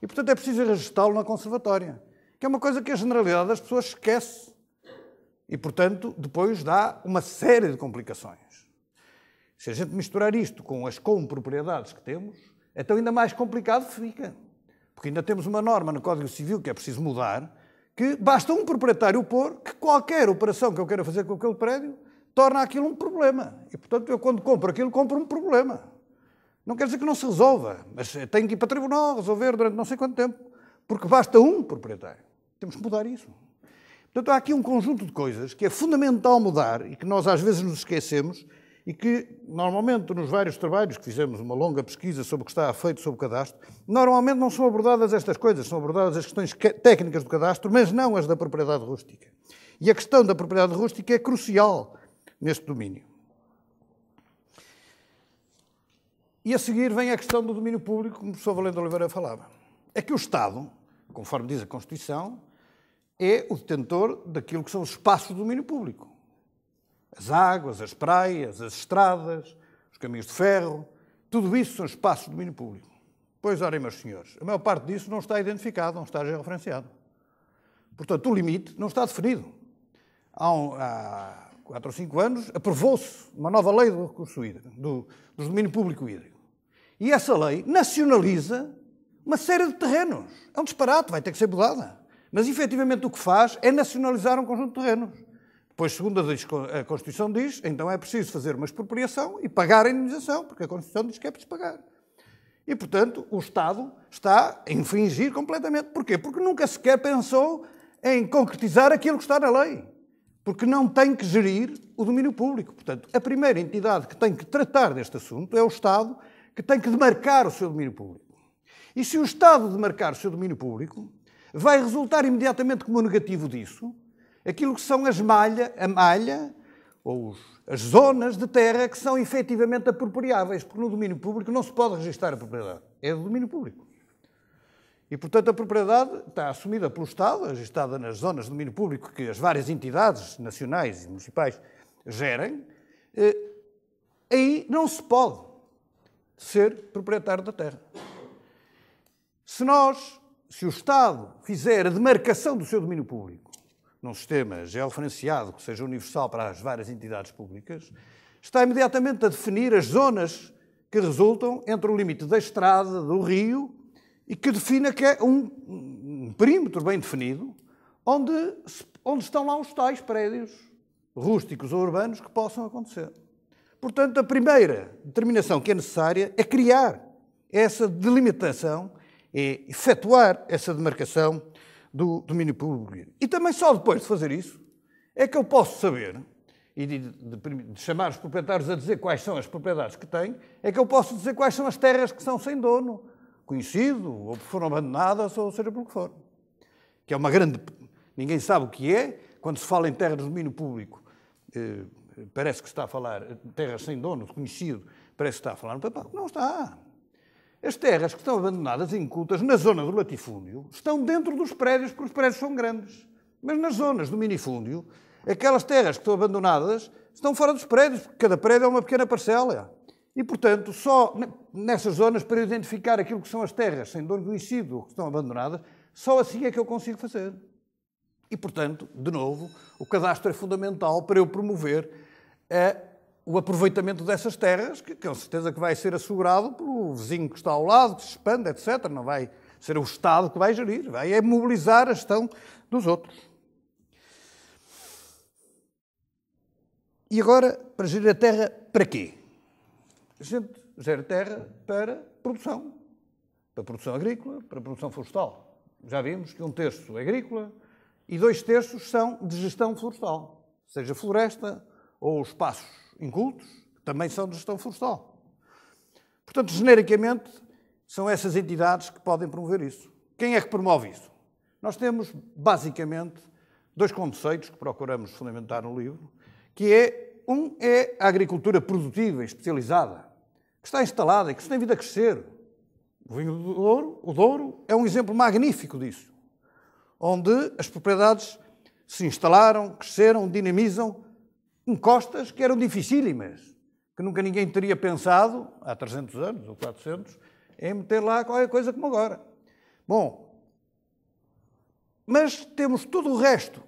E, portanto, é preciso registá-lo na conservatória que é uma coisa que a generalidade das pessoas esquece e, portanto, depois dá uma série de complicações. Se a gente misturar isto com as compropriedades que temos, então ainda mais complicado fica. Porque ainda temos uma norma no Código Civil que é preciso mudar, que basta um proprietário pôr que qualquer operação que eu queira fazer com aquele prédio torna aquilo um problema. E, portanto, eu quando compro aquilo, compro um problema. Não quer dizer que não se resolva, mas tenho que ir para tribunal, resolver durante não sei quanto tempo, porque basta um proprietário. Temos que mudar isso. Portanto, há aqui um conjunto de coisas que é fundamental mudar e que nós às vezes nos esquecemos e que, normalmente, nos vários trabalhos que fizemos, uma longa pesquisa sobre o que está feito sobre o cadastro, normalmente não são abordadas estas coisas, são abordadas as questões técnicas do cadastro, mas não as da propriedade rústica. E a questão da propriedade rústica é crucial neste domínio. E a seguir vem a questão do domínio público, como o professor Valente Oliveira falava. É que o Estado, conforme diz a Constituição, é o detentor daquilo que são os espaços de domínio público. As águas, as praias, as estradas, os caminhos de ferro, tudo isso são espaços de domínio público. Pois, ora, meus senhores, a maior parte disso não está identificado, não está georreferenciado. Portanto, o limite não está definido. Há, um, há quatro ou cinco anos aprovou-se uma nova lei do recurso hídrico, do, do domínio público hídrico. E essa lei nacionaliza uma série de terrenos. É um disparate, vai ter que ser mudada. Mas efetivamente o que faz é nacionalizar um conjunto de terrenos. Pois, segundo a Constituição diz, então é preciso fazer uma expropriação e pagar a indenização, porque a Constituição diz que é preciso pagar. E, portanto, o Estado está a infringir completamente. Porquê? Porque nunca sequer pensou em concretizar aquilo que está na lei. Porque não tem que gerir o domínio público. Portanto, a primeira entidade que tem que tratar deste assunto é o Estado, que tem que demarcar o seu domínio público. E se o Estado demarcar o seu domínio público, vai resultar imediatamente como negativo disso aquilo que são as malha, a malha ou as zonas de terra que são efetivamente apropriáveis, porque no domínio público não se pode registrar a propriedade. É do domínio público. E, portanto, a propriedade está assumida pelo Estado, registada nas zonas de domínio público que as várias entidades nacionais e municipais gerem. Eh, aí não se pode ser proprietário da terra. Se nós se o Estado fizer a demarcação do seu domínio público num sistema georreferenciado que seja universal para as várias entidades públicas, está imediatamente a definir as zonas que resultam entre o limite da estrada, do rio, e que defina que é um, um perímetro bem definido, onde, onde estão lá os tais prédios rústicos ou urbanos que possam acontecer. Portanto, a primeira determinação que é necessária é criar essa delimitação é efetuar essa demarcação do domínio público. E também só depois de fazer isso é que eu posso saber, e de, de, de, chamar os proprietários a dizer quais são as propriedades que têm, é que eu posso dizer quais são as terras que são sem dono, conhecido, ou que foram abandonadas, ou seja por que for. Que é uma grande. Ninguém sabe o que é. Quando se fala em terra de domínio público, eh, parece que está a falar eh, terras sem dono, conhecido, parece que está a falar no papel. Não está. As terras que estão abandonadas, incultas, na zona do latifúndio, estão dentro dos prédios, porque os prédios são grandes. Mas nas zonas do minifúndio, aquelas terras que estão abandonadas estão fora dos prédios, porque cada prédio é uma pequena parcela. E, portanto, só nessas zonas, para identificar aquilo que são as terras sem dono conhecido ou que estão abandonadas, só assim é que eu consigo fazer. E, portanto, de novo, o cadastro é fundamental para eu promover a o aproveitamento dessas terras, que com certeza que vai ser assegurado pelo vizinho que está ao lado, que se expande, etc. Não vai ser o Estado que vai gerir, vai é mobilizar a gestão dos outros. E agora, para gerir a terra, para quê? A gente gera terra para produção, para produção agrícola, para produção florestal. Já vimos que um terço é agrícola e dois terços são de gestão florestal, seja floresta ou espaços incultos, que também são de gestão florestal. Portanto, genericamente, são essas entidades que podem promover isso. Quem é que promove isso? Nós temos, basicamente, dois conceitos que procuramos fundamentar no livro, que é, um é a agricultura produtiva e especializada, que está instalada e que se tem vindo a crescer. O vinho do Douro, o Douro é um exemplo magnífico disso, onde as propriedades se instalaram, cresceram, dinamizam encostas que eram dificílimas, que nunca ninguém teria pensado, há 300 anos ou 400, em meter lá qualquer coisa como agora. Bom, mas temos todo o resto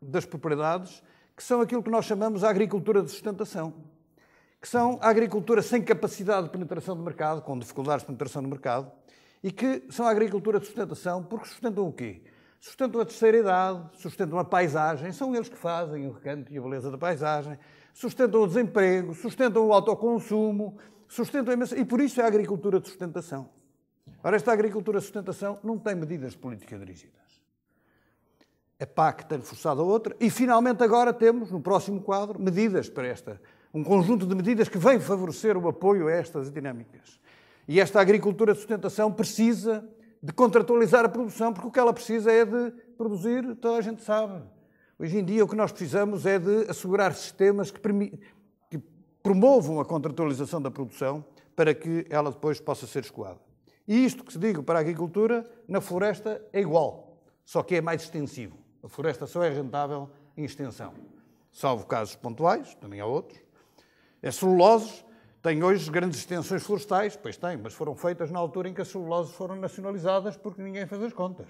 das propriedades que são aquilo que nós chamamos de agricultura de sustentação, que são a agricultura sem capacidade de penetração de mercado, com dificuldades de penetração no mercado, e que são a agricultura de sustentação porque sustentam o quê? sustentam a terceira idade, sustentam a paisagem, são eles que fazem o recanto e a beleza da paisagem, sustentam o desemprego, sustentam o autoconsumo, sustentam imensa... e por isso é a agricultura de sustentação. Ora, esta agricultura de sustentação não tem medidas de política dirigidas. A PAC tem forçado a outra e, finalmente, agora temos, no próximo quadro, medidas para esta, um conjunto de medidas que vem favorecer o apoio a estas dinâmicas. E esta agricultura de sustentação precisa de contratualizar a produção, porque o que ela precisa é de produzir, toda a gente sabe. Hoje em dia o que nós precisamos é de assegurar sistemas que, que promovam a contratualização da produção para que ela depois possa ser escoada. E isto que se digo para a agricultura, na floresta é igual, só que é mais extensivo. A floresta só é rentável em extensão, salvo casos pontuais, também há outros. é celuloses tem hoje grandes extensões florestais, pois tem, mas foram feitas na altura em que as celuloses foram nacionalizadas porque ninguém fez as contas.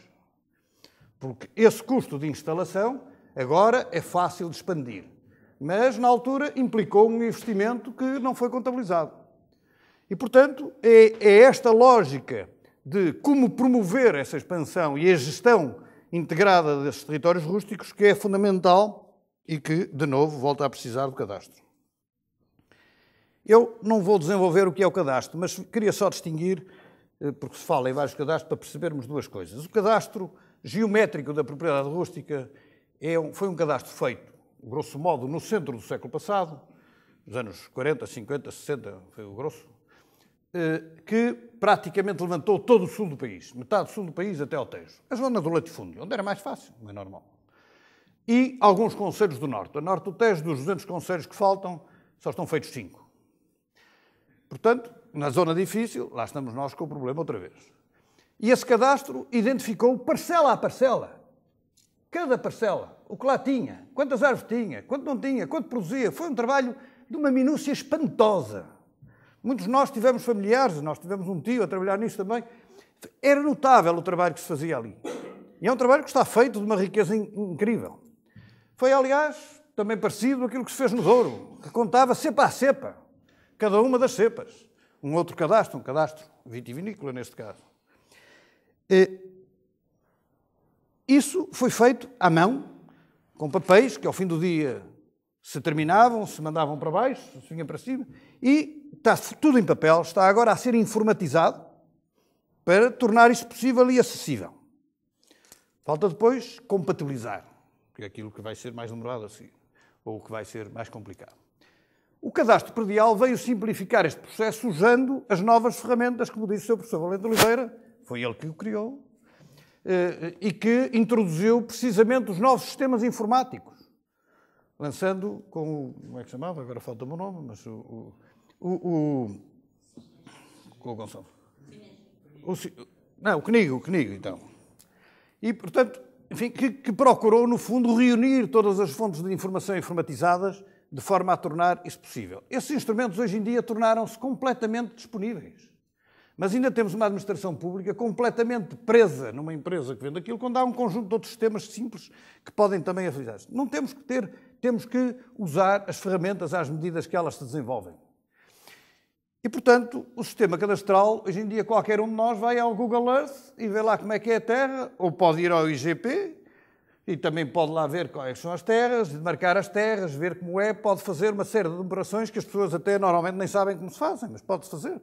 Porque esse custo de instalação agora é fácil de expandir, mas na altura implicou um investimento que não foi contabilizado. E, portanto, é, é esta lógica de como promover essa expansão e a gestão integrada desses territórios rústicos que é fundamental e que, de novo, volta a precisar do cadastro. Eu não vou desenvolver o que é o cadastro, mas queria só distinguir, eh, porque se fala em vários cadastros, para percebermos duas coisas. O cadastro geométrico da propriedade rústica é um, foi um cadastro feito, grosso modo, no centro do século passado, nos anos 40, 50, 60, foi o grosso, eh, que praticamente levantou todo o sul do país, metade do sul do país até ao Tejo. A zona do latifúndio, onde era mais fácil, não é normal. E alguns conselhos do norte. A norte do Tejo, dos 200 conselhos que faltam, só estão feitos cinco. Portanto, na zona difícil, lá estamos nós com o problema outra vez. E esse cadastro identificou parcela a parcela. Cada parcela, o que lá tinha, quantas árvores tinha, quanto não tinha, quanto produzia. Foi um trabalho de uma minúcia espantosa. Muitos de nós tivemos familiares, nós tivemos um tio a trabalhar nisso também. Era notável o trabalho que se fazia ali. E é um trabalho que está feito de uma riqueza incrível. Foi, aliás, também parecido aquilo que se fez no Douro, que contava cepa a cepa cada uma das cepas. Um outro cadastro, um cadastro vitivinícola neste caso. Eh, isso foi feito à mão, com papéis que ao fim do dia se terminavam, se mandavam para baixo, se vinham para cima, e está tudo em papel, está agora a ser informatizado para tornar isso possível e acessível. Falta depois compatibilizar, que é aquilo que vai ser mais demorado assim, ou que vai ser mais complicado cadastro predial veio simplificar este processo usando as novas ferramentas, como disse o Sr. Professor Valente Oliveira, foi ele que o criou, eh, e que introduziu precisamente os novos sistemas informáticos, lançando com o. Como é que se chamava? Agora falta o meu nome, mas o. o, o, com o Gonçalo. O, não, o Knig, o Knig, então. E, portanto, enfim, que, que procurou, no fundo, reunir todas as fontes de informação informatizadas de forma a tornar isso possível. Esses instrumentos hoje em dia tornaram-se completamente disponíveis. Mas ainda temos uma administração pública completamente presa numa empresa que vende aquilo, quando há um conjunto de outros sistemas simples que podem também afiliar-se. Não temos que ter, temos que usar as ferramentas às medidas que elas se desenvolvem. E, portanto, o sistema cadastral, hoje em dia qualquer um de nós vai ao Google Earth e vê lá como é que é a Terra, ou pode ir ao IGP, e também pode lá ver quais são as terras, marcar as terras, ver como é, pode fazer uma série de operações que as pessoas até normalmente nem sabem como se fazem, mas pode-se fazer.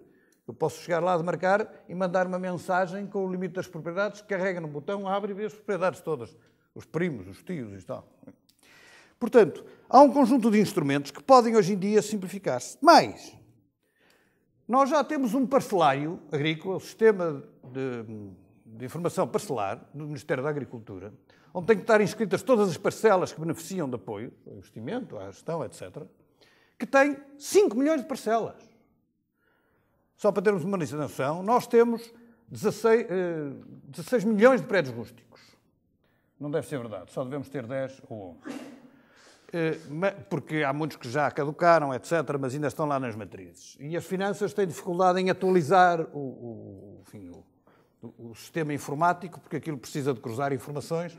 Eu posso chegar lá de marcar e mandar uma mensagem com o limite das propriedades, carrega no botão, abre e vê as propriedades todas, os primos, os tios e tal. Portanto, há um conjunto de instrumentos que podem hoje em dia simplificar-se. Mas, nós já temos um parcelário agrícola, o Sistema de, de Informação Parcelar do Ministério da Agricultura, onde têm que estar inscritas todas as parcelas que beneficiam de apoio, ao investimento, à gestão, etc., que tem 5 milhões de parcelas. Só para termos uma noção, nós temos 16, eh, 16 milhões de prédios rústicos. Não deve ser verdade, só devemos ter 10 ou 11 eh, porque há muitos que já caducaram, etc., mas ainda estão lá nas matrizes. E as finanças têm dificuldade em atualizar o, o, enfim, o, o sistema informático, porque aquilo precisa de cruzar informações.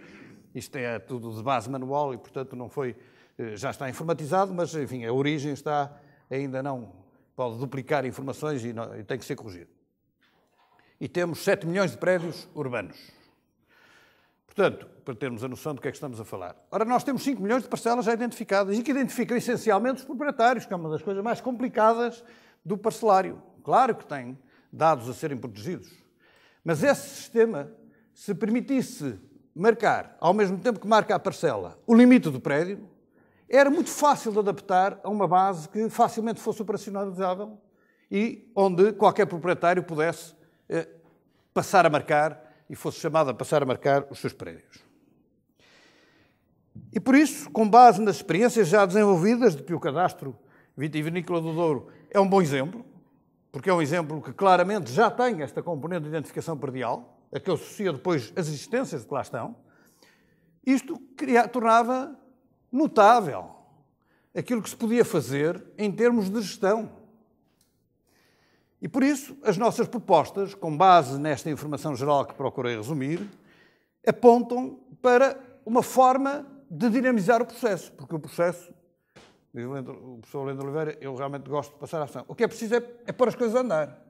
Isto é tudo de base manual e, portanto, não foi, eh, já está informatizado, mas, enfim, a origem está ainda não, pode duplicar informações e, não, e tem que ser corrigido. E temos 7 milhões de prédios urbanos. Portanto, para termos a noção do que é que estamos a falar. Ora, nós temos 5 milhões de parcelas já identificadas e que identificam essencialmente os proprietários, que é uma das coisas mais complicadas do parcelário. Claro que tem dados a serem protegidos, mas esse sistema, se permitisse marcar, ao mesmo tempo que marca a parcela, o limite do prédio, era muito fácil de adaptar a uma base que facilmente fosse operacionalizável e onde qualquer proprietário pudesse eh, passar a marcar e fosse chamado a passar a marcar os seus prédios. E por isso, com base nas experiências já desenvolvidas, de que o cadastro vitivinícola do Douro é um bom exemplo, porque é um exemplo que claramente já tem esta componente de identificação perdial, a que associa depois as existências de que lá estão, isto cria, tornava notável aquilo que se podia fazer em termos de gestão. E por isso, as nossas propostas, com base nesta informação geral que procurei resumir, apontam para uma forma de dinamizar o processo, porque o processo diz o professor Lendo Oliveira, eu realmente gosto de passar a ação. O que é preciso é, é pôr as coisas a andar.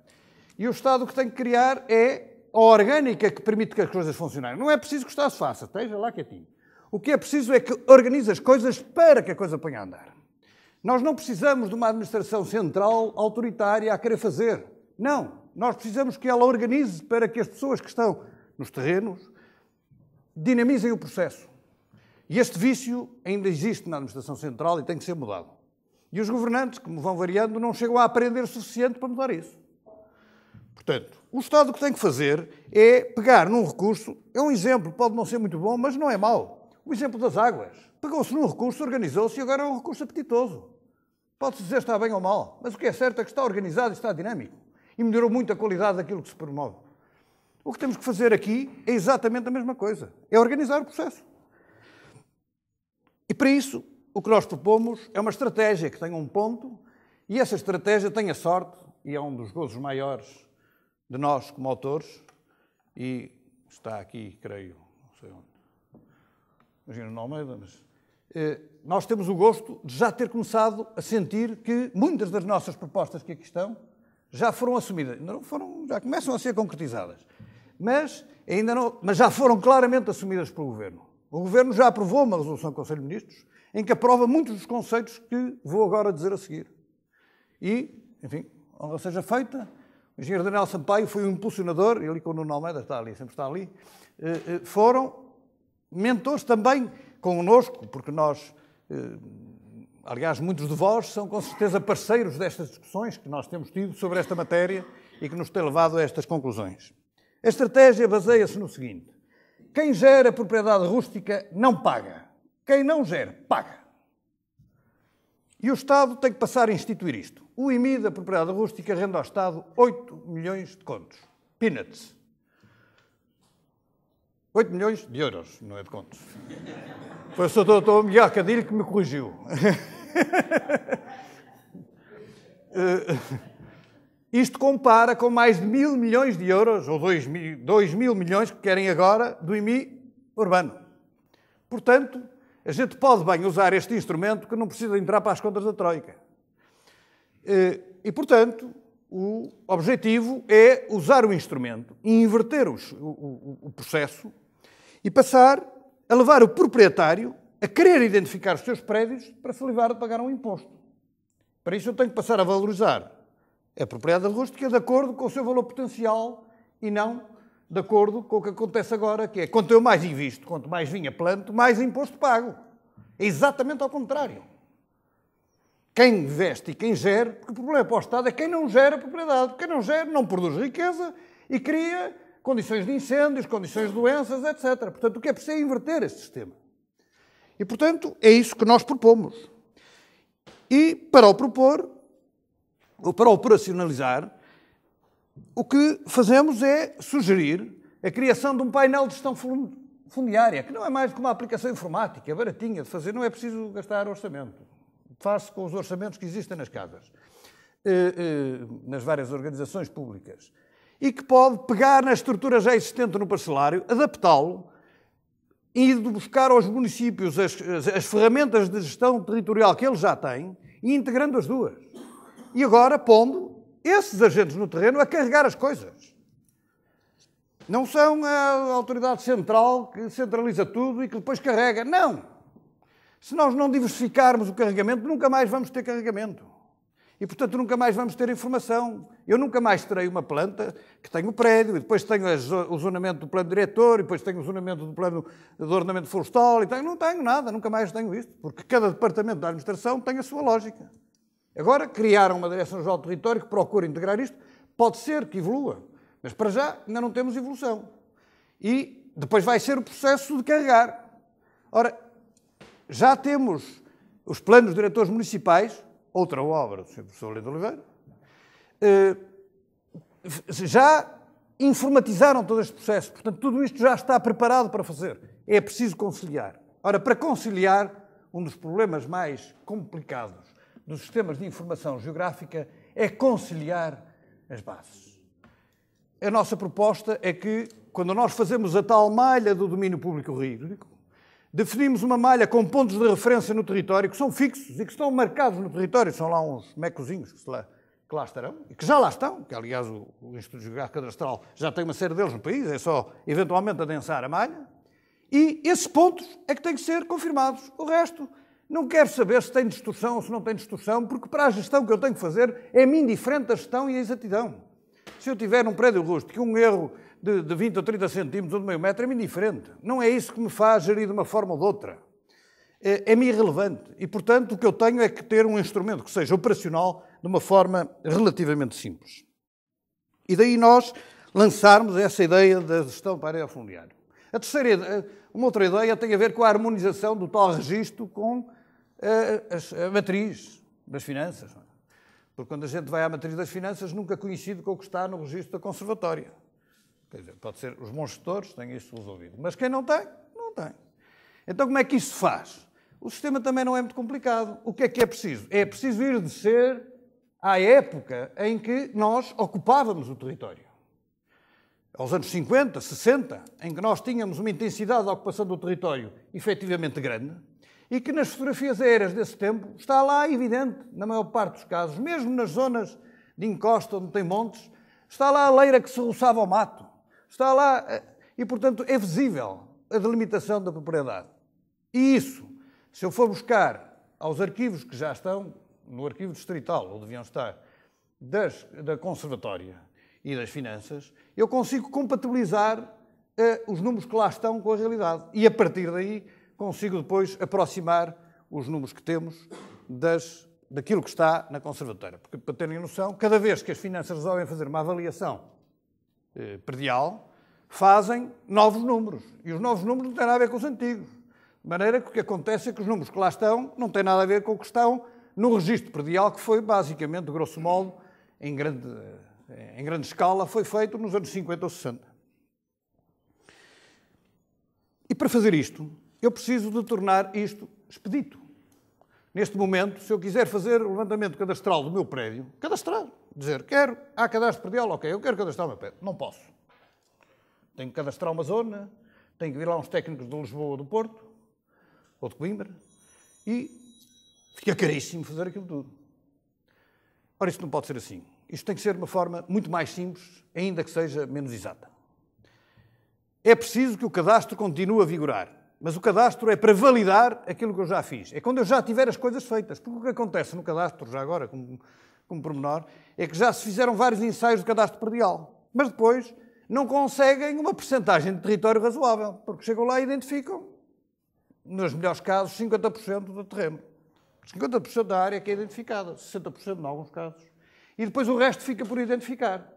E o Estado que tem que criar é a orgânica que permite que as coisas funcionem. Não é preciso que o Estado se faça, esteja lá quietinho. O que é preciso é que organize as coisas para que a coisa ponha a andar. Nós não precisamos de uma administração central autoritária a querer fazer. Não. Nós precisamos que ela organize para que as pessoas que estão nos terrenos dinamizem o processo. E este vício ainda existe na administração central e tem que ser mudado. E os governantes, como vão variando, não chegam a aprender o suficiente para mudar isso. Portanto, o Estado o que tem que fazer é pegar num recurso, é um exemplo, pode não ser muito bom, mas não é mau. O exemplo das águas. Pegou-se num recurso, organizou-se e agora é um recurso apetitoso. Pode-se dizer está bem ou mal, mas o que é certo é que está organizado e está dinâmico. E melhorou muito a qualidade daquilo que se promove. O que temos que fazer aqui é exatamente a mesma coisa. É organizar o processo. E para isso, o que nós propomos é uma estratégia que tenha um ponto e essa estratégia tem a sorte, e é um dos gozos maiores de nós como autores, e está aqui, creio, não sei onde, imagino o nome, mas eh, nós temos o gosto de já ter começado a sentir que muitas das nossas propostas que aqui estão já foram assumidas, não foram, já começam a ser concretizadas, mas ainda não, mas já foram claramente assumidas pelo governo. O Governo já aprovou uma resolução do Conselho de Ministros em que aprova muitos dos conceitos que vou agora dizer a seguir. E, enfim, honra seja feita, o engenheiro Daniel Sampaio foi o impulsionador, ele com o Nuno Almeida está ali, sempre está ali, eh, eh, foram mentores também connosco, porque nós, eh, aliás, muitos de vós são com certeza parceiros destas discussões que nós temos tido sobre esta matéria e que nos tem levado a estas conclusões. A estratégia baseia-se no seguinte. Quem gera propriedade rústica não paga. Quem não gera, paga. E o Estado tem que passar a instituir isto. O IMI da propriedade rústica rende ao Estado 8 milhões de contos. Peanuts. 8 milhões de euros, não é de contos. Foi o Sr. Dr. Miguel Cadilho que me corrigiu. Eh, isto compara com mais de mil milhões de euros, ou dois mil, dois mil milhões que querem agora, do IMI urbano. Portanto, a gente pode bem usar este instrumento que não precisa entrar para as contas da Troika. Eh, e, portanto, o objetivo é usar o instrumento e inverter o, o, o processo e passar a levar o proprietário a querer identificar os seus prédios para se livrar de pagar um imposto. Para isso, eu tenho que passar a valorizar é propriedade rústica é de acordo com o seu valor potencial e não de acordo com o que acontece agora, que é quanto eu mais invisto, quanto mais vinha planto, mais imposto pago. É exatamente ao contrário. Quem investe e quem gera, porque o problema para o Estado é quem não gera propriedade. Quem não gera não produz riqueza e cria condições de incêndios, condições de doenças, etc. Portanto, o que é preciso é inverter esse sistema. E, portanto, é isso que nós propomos. E, para o propor, ou para operacionalizar, o que fazemos é sugerir a criação de um painel de gestão fundiária, que não é mais que uma aplicação informática, é baratinha de fazer, não é preciso gastar orçamento. Faz-se com os orçamentos que existem nas casas, eh, eh, nas várias organizações públicas. E que pode pegar na estrutura já existente no parcelário, adaptá-lo, indo buscar aos municípios as, as, as ferramentas de gestão territorial que eles já têm e integrando as duas e agora pondo esses agentes no terreno a carregar as coisas. Não são a autoridade central que centraliza tudo e que depois carrega. Não! Se nós não diversificarmos o carregamento, nunca mais vamos ter carregamento. E, portanto, nunca mais vamos ter informação. Eu nunca mais terei uma planta que tenha o prédio, e depois tenho o zonamento do plano diretor, e depois tenho o zonamento do plano de ordenamento florestal, e tenho, não tenho nada, nunca mais tenho isto, porque cada departamento da administração tem a sua lógica. Agora criaram uma Direção-Geral do Território que procura integrar isto. Pode ser que evolua, mas para já ainda não temos evolução. E depois vai ser o processo de carregar. Ora, já temos os planos diretores municipais, outra obra do Sr. Professor Lindo Oliveira, eh, já informatizaram todo este processo. Portanto, tudo isto já está preparado para fazer. É preciso conciliar. Ora, para conciliar, um dos problemas mais complicados dos sistemas de informação geográfica é conciliar as bases. A nossa proposta é que, quando nós fazemos a tal malha do domínio público hídrico, definimos uma malha com pontos de referência no território que são fixos e que estão marcados no território, são lá uns mecozinhos que, lá, que lá estarão, e que já lá estão, que aliás o, o Instituto Geográfico Cadastral já tem uma série deles no país, é só eventualmente adensar a malha, e esses pontos é que têm que ser confirmados. O resto não quero saber se tem distorção ou se não tem distorção, porque para a gestão que eu tenho que fazer é-me indiferente a gestão e a exatidão. Se eu tiver um prédio rosto que um erro de, de 20 ou 30 centímetros ou de meio metro é-me indiferente. Não é isso que me faz gerir de uma forma ou de outra. É-me é irrelevante. E, portanto, o que eu tenho é que ter um instrumento que seja operacional de uma forma relativamente simples. E daí nós lançarmos essa ideia da gestão para fundiária. A terceira, eh, uma outra ideia tem a ver com a harmonização do tal registro com a, a, a matriz das finanças. É? Porque quando a gente vai à matriz das finanças, nunca coincide com o que está no registro da conservatória. Quer dizer, pode ser os bons gestores têm isto resolvido, mas quem não tem, não tem. Então como é que isso se faz? O sistema também não é muito complicado. O que é que é preciso? É preciso ir ser à época em que nós ocupávamos o território. Aos anos 50, 60, em que nós tínhamos uma intensidade de ocupação do território efetivamente grande, e que nas fotografias aéreas desse tempo está lá evidente, na maior parte dos casos, mesmo nas zonas de encosta onde tem montes, está lá a leira que se roçava ao mato, está lá, eh, e portanto é visível a delimitação da propriedade. E isso, se eu for buscar aos arquivos que já estão no arquivo distrital, ou deviam estar, das, da Conservatória e das Finanças, eu consigo compatibilizar eh, os números que lá estão com a realidade. E a partir daí consigo depois aproximar os números que temos das, daquilo que está na conservatória. Porque, para terem noção, cada vez que as finanças resolvem fazer uma avaliação eh, predial, fazem novos números. E os novos números não têm nada a ver com os antigos. De maneira que o que acontece é que os números que lá estão não têm nada a ver com o que estão no registro predial, que foi basicamente, grosso modo, em grande, eh, em grande escala, foi feito nos anos 50 ou 60. E para fazer isto, eu preciso de tornar isto expedito. Neste momento, se eu quiser fazer o levantamento cadastral do meu prédio, cadastrar, dizer, quero, há cadastro predial, ok, eu quero cadastrar o meu prédio. Não posso. Tenho que cadastrar uma zona, tenho que vir lá uns técnicos de Lisboa ou do Porto, ou de Coimbra, e fica caríssimo fazer aquilo tudo. Ora, isto não pode ser assim. Isto tem que ser de uma forma muito mais simples, ainda que seja menos exata. É preciso que o cadastro continue a vigorar mas o cadastro é para validar aquilo que eu já fiz. É quando eu já tiver as coisas feitas. Porque o que acontece no cadastro, já agora, como, como pormenor, é que já se fizeram vários ensaios de cadastro predial. Mas depois não conseguem uma percentagem de território razoável. Porque chegam lá e identificam, nos melhores casos, 50% do terreno. 50% da área que é identificada, 60% em alguns casos. E depois o resto fica por identificar.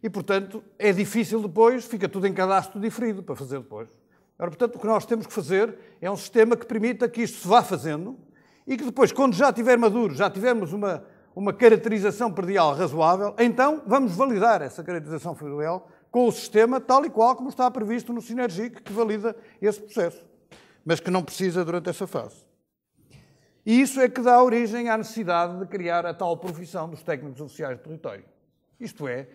E, portanto, é difícil depois, fica tudo em cadastro diferido para fazer depois. Ora, portanto, o que nós temos que fazer é um sistema que permita que isto se vá fazendo e que depois, quando já estiver maduro, já tivermos uma, uma caracterização perdial razoável, então vamos validar essa caracterização perdial com o sistema tal e qual como está previsto no Sinergic, que valida esse processo, mas que não precisa durante essa fase. E isso é que dá origem à necessidade de criar a tal profissão dos técnicos oficiais de território. Isto é,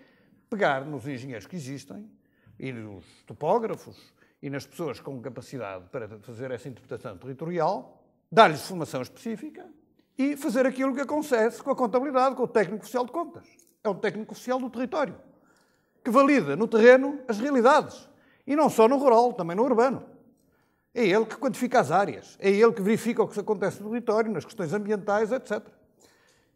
pegar nos engenheiros que existem e nos topógrafos e nas pessoas com capacidade para fazer essa interpretação territorial, dar-lhes formação específica e fazer aquilo que acontece com a contabilidade, com o técnico oficial de contas. É um técnico oficial do território, que valida no terreno as realidades. E não só no rural, também no urbano. É ele que quantifica as áreas, é ele que verifica o que acontece no território, nas questões ambientais, etc.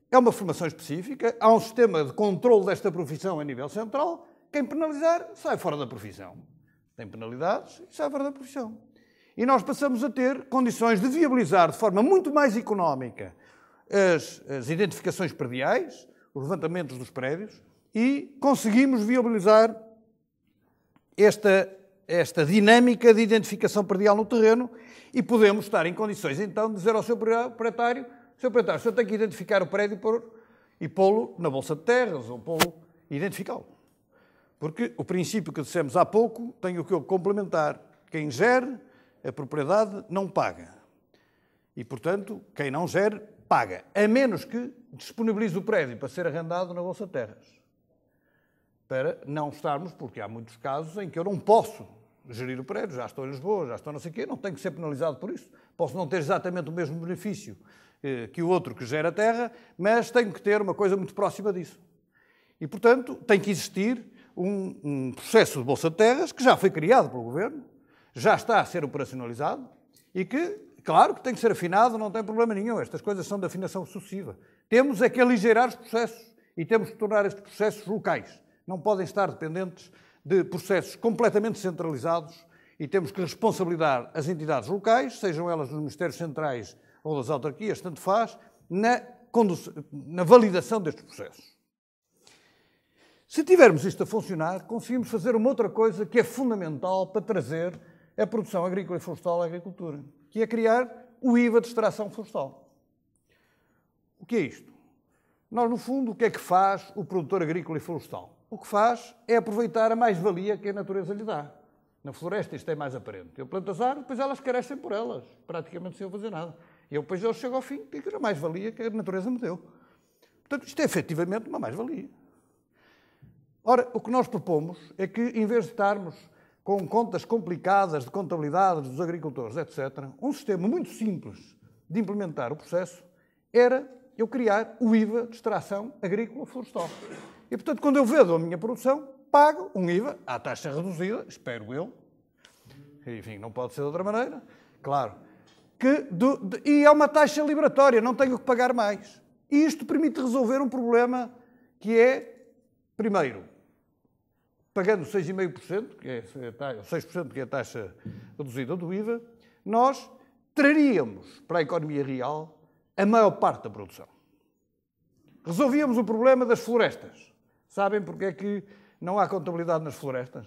É uma formação específica, há um sistema de controle desta profissão a nível central. Quem penalizar sai fora da profissão. Tem penalidades, isso é a verdadeira profissão. E nós passamos a ter condições de viabilizar de forma muito mais económica as, as identificações prediais, os levantamentos dos prédios, e conseguimos viabilizar esta, esta dinâmica de identificação predial no terreno e podemos estar em condições, então, de dizer ao seu proprietário: Sr. Proprietário, o senhor tem que identificar o prédio e pô-lo na bolsa de terras ou pô-lo identificá-lo. Porque o princípio que dissemos há pouco tem o que eu complementar. Quem gere a propriedade não paga. E, portanto, quem não gere, paga. A menos que disponibilize o prédio para ser arrendado na Bolsa de Terras. Para não estarmos, porque há muitos casos em que eu não posso gerir o prédio, já estou em Lisboa, já estou não sei o quê, não tenho que ser penalizado por isso. Posso não ter exatamente o mesmo benefício eh, que o outro que gera a terra, mas tenho que ter uma coisa muito próxima disso. E, portanto, tem que existir um, um processo de Bolsa de Terras que já foi criado pelo Governo, já está a ser operacionalizado e que, claro, que tem que ser afinado, não tem problema nenhum. Estas coisas são de afinação sucessiva. Temos é que aligerar os processos e temos que tornar estes processos locais. Não podem estar dependentes de processos completamente centralizados e temos que responsabilizar as entidades locais, sejam elas dos Ministérios Centrais ou das autarquias, tanto faz, na, na validação destes processos. Se tivermos isto a funcionar, conseguimos fazer uma outra coisa que é fundamental para trazer a produção agrícola e florestal à agricultura, que é criar o IVA de extração florestal. O que é isto? Nós, no fundo, o que é que faz o produtor agrícola e florestal? O que faz é aproveitar a mais-valia que a natureza lhe dá. Na floresta isto é mais aparente. Eu planto as árvores, depois elas carecem por elas, praticamente sem eu fazer nada. E eu depois eu chego ao fim, e tenho a mais-valia que a natureza me deu. Portanto, isto é efetivamente uma mais-valia. Ora, o que nós propomos é que, em vez de estarmos com contas complicadas de contabilidade dos agricultores, etc., um sistema muito simples de implementar o processo era eu criar o IVA de extração agrícola florestal. E, portanto, quando eu vendo a minha produção, pago um IVA à taxa reduzida, espero eu, enfim, não pode ser de outra maneira, claro, que do, de, e é uma taxa liberatória, não tenho que pagar mais. E isto permite resolver um problema que é, primeiro, pagando 6,5%, que é 6% que é a taxa reduzida do IVA, nós traríamos para a economia real a maior parte da produção. Resolvíamos o problema das florestas. Sabem porque é que não há contabilidade nas florestas?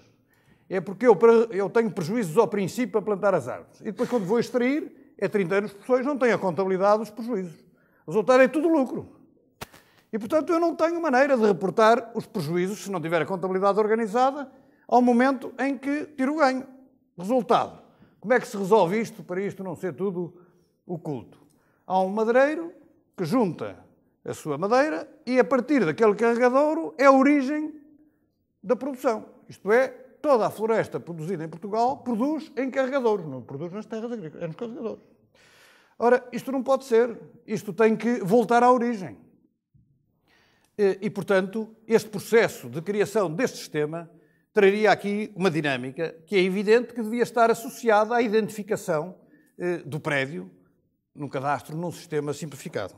É porque eu, eu tenho prejuízos ao princípio a plantar as árvores. E depois, quando vou extrair, é 30 anos depois, não tenho a contabilidade dos prejuízos. O resultado é tudo lucro. E, portanto, eu não tenho maneira de reportar os prejuízos, se não tiver a contabilidade organizada, ao momento em que tiro o ganho. Resultado. Como é que se resolve isto para isto não ser tudo oculto? Há um madeireiro que junta a sua madeira e, a partir daquele carregadouro, é a origem da produção. Isto é, toda a floresta produzida em Portugal produz em carregadouros, não produz nas terras agrícolas, é nos carregadores. Ora, isto não pode ser. Isto tem que voltar à origem. Eh, e, portanto, este processo de criação deste sistema traria aqui uma dinâmica que é evidente que devia estar associada à identificação eh, do prédio num cadastro, num sistema simplificado.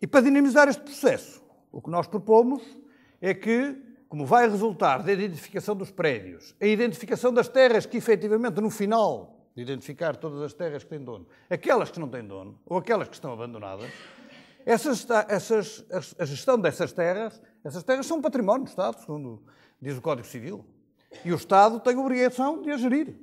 E para dinamizar este processo, o que nós propomos é que, como vai resultar da identificação dos prédios, a identificação das terras que efetivamente no final de identificar todas as terras que têm dono, aquelas que não têm dono ou aquelas que estão abandonadas, essas, essas, a gestão dessas terras, essas terras são património do Estado, segundo diz o Código Civil. E o Estado tem a obrigação de a gerir.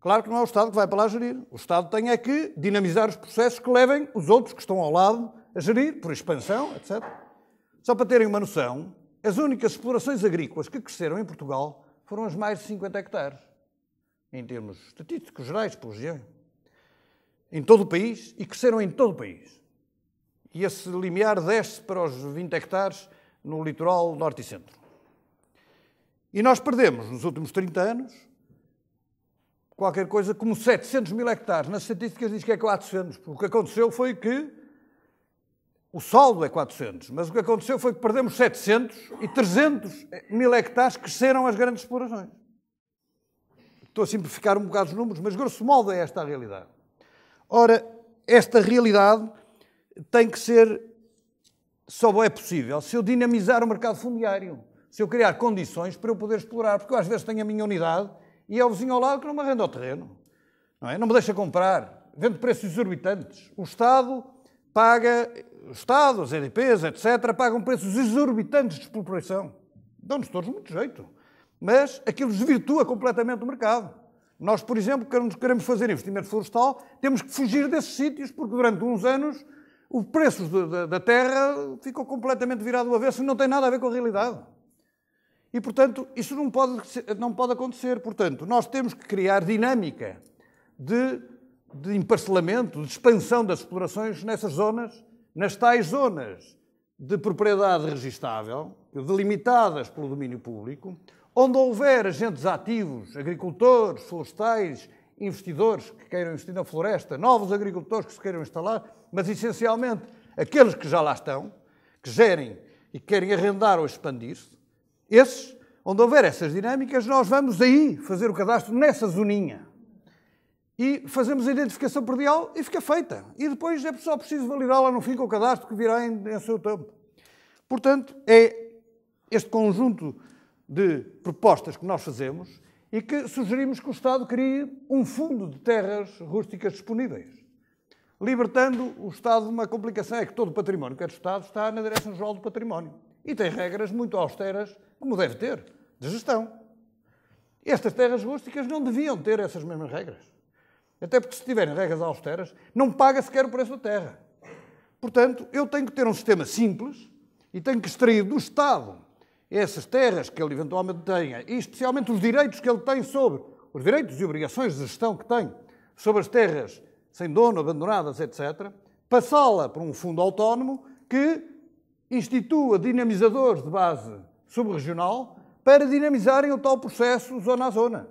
Claro que não é o Estado que vai para lá gerir. O Estado tem é que dinamizar os processos que levem os outros que estão ao lado a gerir, por expansão, etc. Só para terem uma noção, as únicas explorações agrícolas que cresceram em Portugal foram as mais de 50 hectares, em termos estatísticos gerais, por região, em todo o país, e cresceram em todo o país e esse limiar desce para os 20 hectares no litoral norte e centro. E nós perdemos, nos últimos 30 anos, qualquer coisa como 700 mil hectares. Nas estatísticas diz que é 400. O que aconteceu foi que o saldo é 400, mas o que aconteceu foi que perdemos 700 e 300 mil hectares cresceram as grandes explorações. Estou a simplificar um bocado os números, mas grosso modo é esta a realidade. Ora, esta realidade tem que ser, só é possível, se eu dinamizar o mercado fundiário, se eu criar condições para eu poder explorar, porque eu às vezes tenho a minha unidade e é o vizinho ao lado que não me arrenda o terreno, não, é? não me deixa comprar, vende preços exorbitantes. O Estado paga, o Estado, as EDPs, etc., pagam preços exorbitantes de exploração. Dão-nos todos muito jeito. Mas aquilo desvirtua completamente o mercado. Nós, por exemplo, quando queremos fazer investimento florestal, temos que fugir desses sítios, porque durante uns anos o preço da, da terra ficou completamente virado do avesso e não tem nada a ver com a realidade. E, portanto, isso não pode, não pode acontecer. Portanto, nós temos que criar dinâmica de, de emparcelamento, de expansão das explorações nessas zonas, nas tais zonas de propriedade registável, delimitadas pelo domínio público, onde houver agentes ativos, agricultores, florestais, investidores que queiram investir na floresta, novos agricultores que se queiram instalar, mas essencialmente aqueles que já lá estão, que gerem e que querem arrendar ou expandir-se, esses, onde houver essas dinâmicas, nós vamos aí fazer o cadastro nessa zoninha. E fazemos a identificação perdial e fica feita. E depois é só preciso validar lá no fim com o cadastro que virá em, em seu tempo. Portanto, é este conjunto de propostas que nós fazemos e que sugerimos que o Estado crie um fundo de terras rústicas disponíveis, libertando o Estado de uma complicação. É que todo o património que é do Estado está na Direção-Geral do Património e tem regras muito austeras, como deve ter, de gestão. Estas terras rústicas não deviam ter essas mesmas regras. Até porque, se tiverem regras austeras, não paga sequer o preço da terra. Portanto, eu tenho que ter um sistema simples e tenho que extrair do Estado essas terras que ele eventualmente tenha, e especialmente os direitos que ele tem sobre, os direitos e obrigações de gestão que tem sobre as terras sem dono, abandonadas, etc., passá-la para um fundo autónomo que institua dinamizadores de base subregional para dinamizarem o tal processo zona a zona.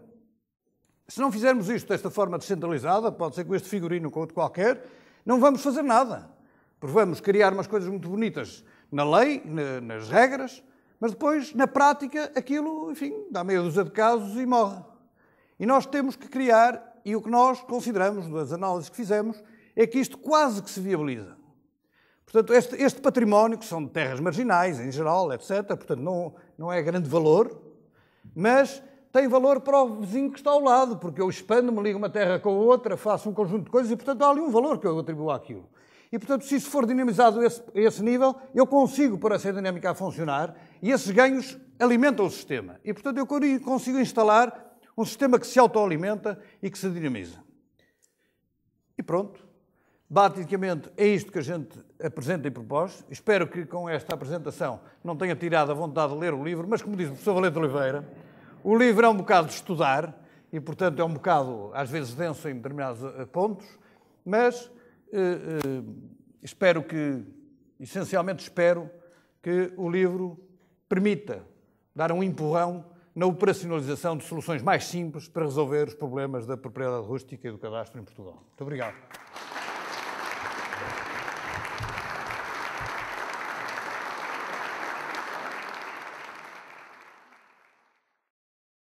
Se não fizermos isto desta forma descentralizada, pode ser com este figurino ou com outro qualquer, não vamos fazer nada. Porque vamos criar umas coisas muito bonitas na lei, nas regras, mas depois, na prática, aquilo, enfim, dá meia dúzia de casos e morre. E nós temos que criar, e o que nós consideramos, das análises que fizemos, é que isto quase que se viabiliza. Portanto, este, este património, que são de terras marginais, em geral, etc., portanto, não, não é grande valor, mas tem valor para o vizinho que está ao lado, porque eu expando-me, ligo uma terra com a outra, faço um conjunto de coisas e, portanto, há ali um valor que eu atribuo àquilo. E, portanto, se isso for dinamizado a esse, esse nível, eu consigo pôr essa dinâmica a funcionar e esses ganhos alimentam o sistema. E, portanto, eu consigo instalar um sistema que se autoalimenta e que se dinamiza. E pronto. Basicamente é isto que a gente apresenta e propõe. Espero que com esta apresentação não tenha tirado a vontade de ler o livro, mas como diz o professor Valente Oliveira, o livro é um bocado de estudar e, portanto, é um bocado, às vezes, denso em determinados eh, pontos, mas eh, eh, espero que, essencialmente espero, que o livro permita dar um empurrão na operacionalização de soluções mais simples para resolver os problemas da propriedade rústica e do cadastro em Portugal. Muito obrigado.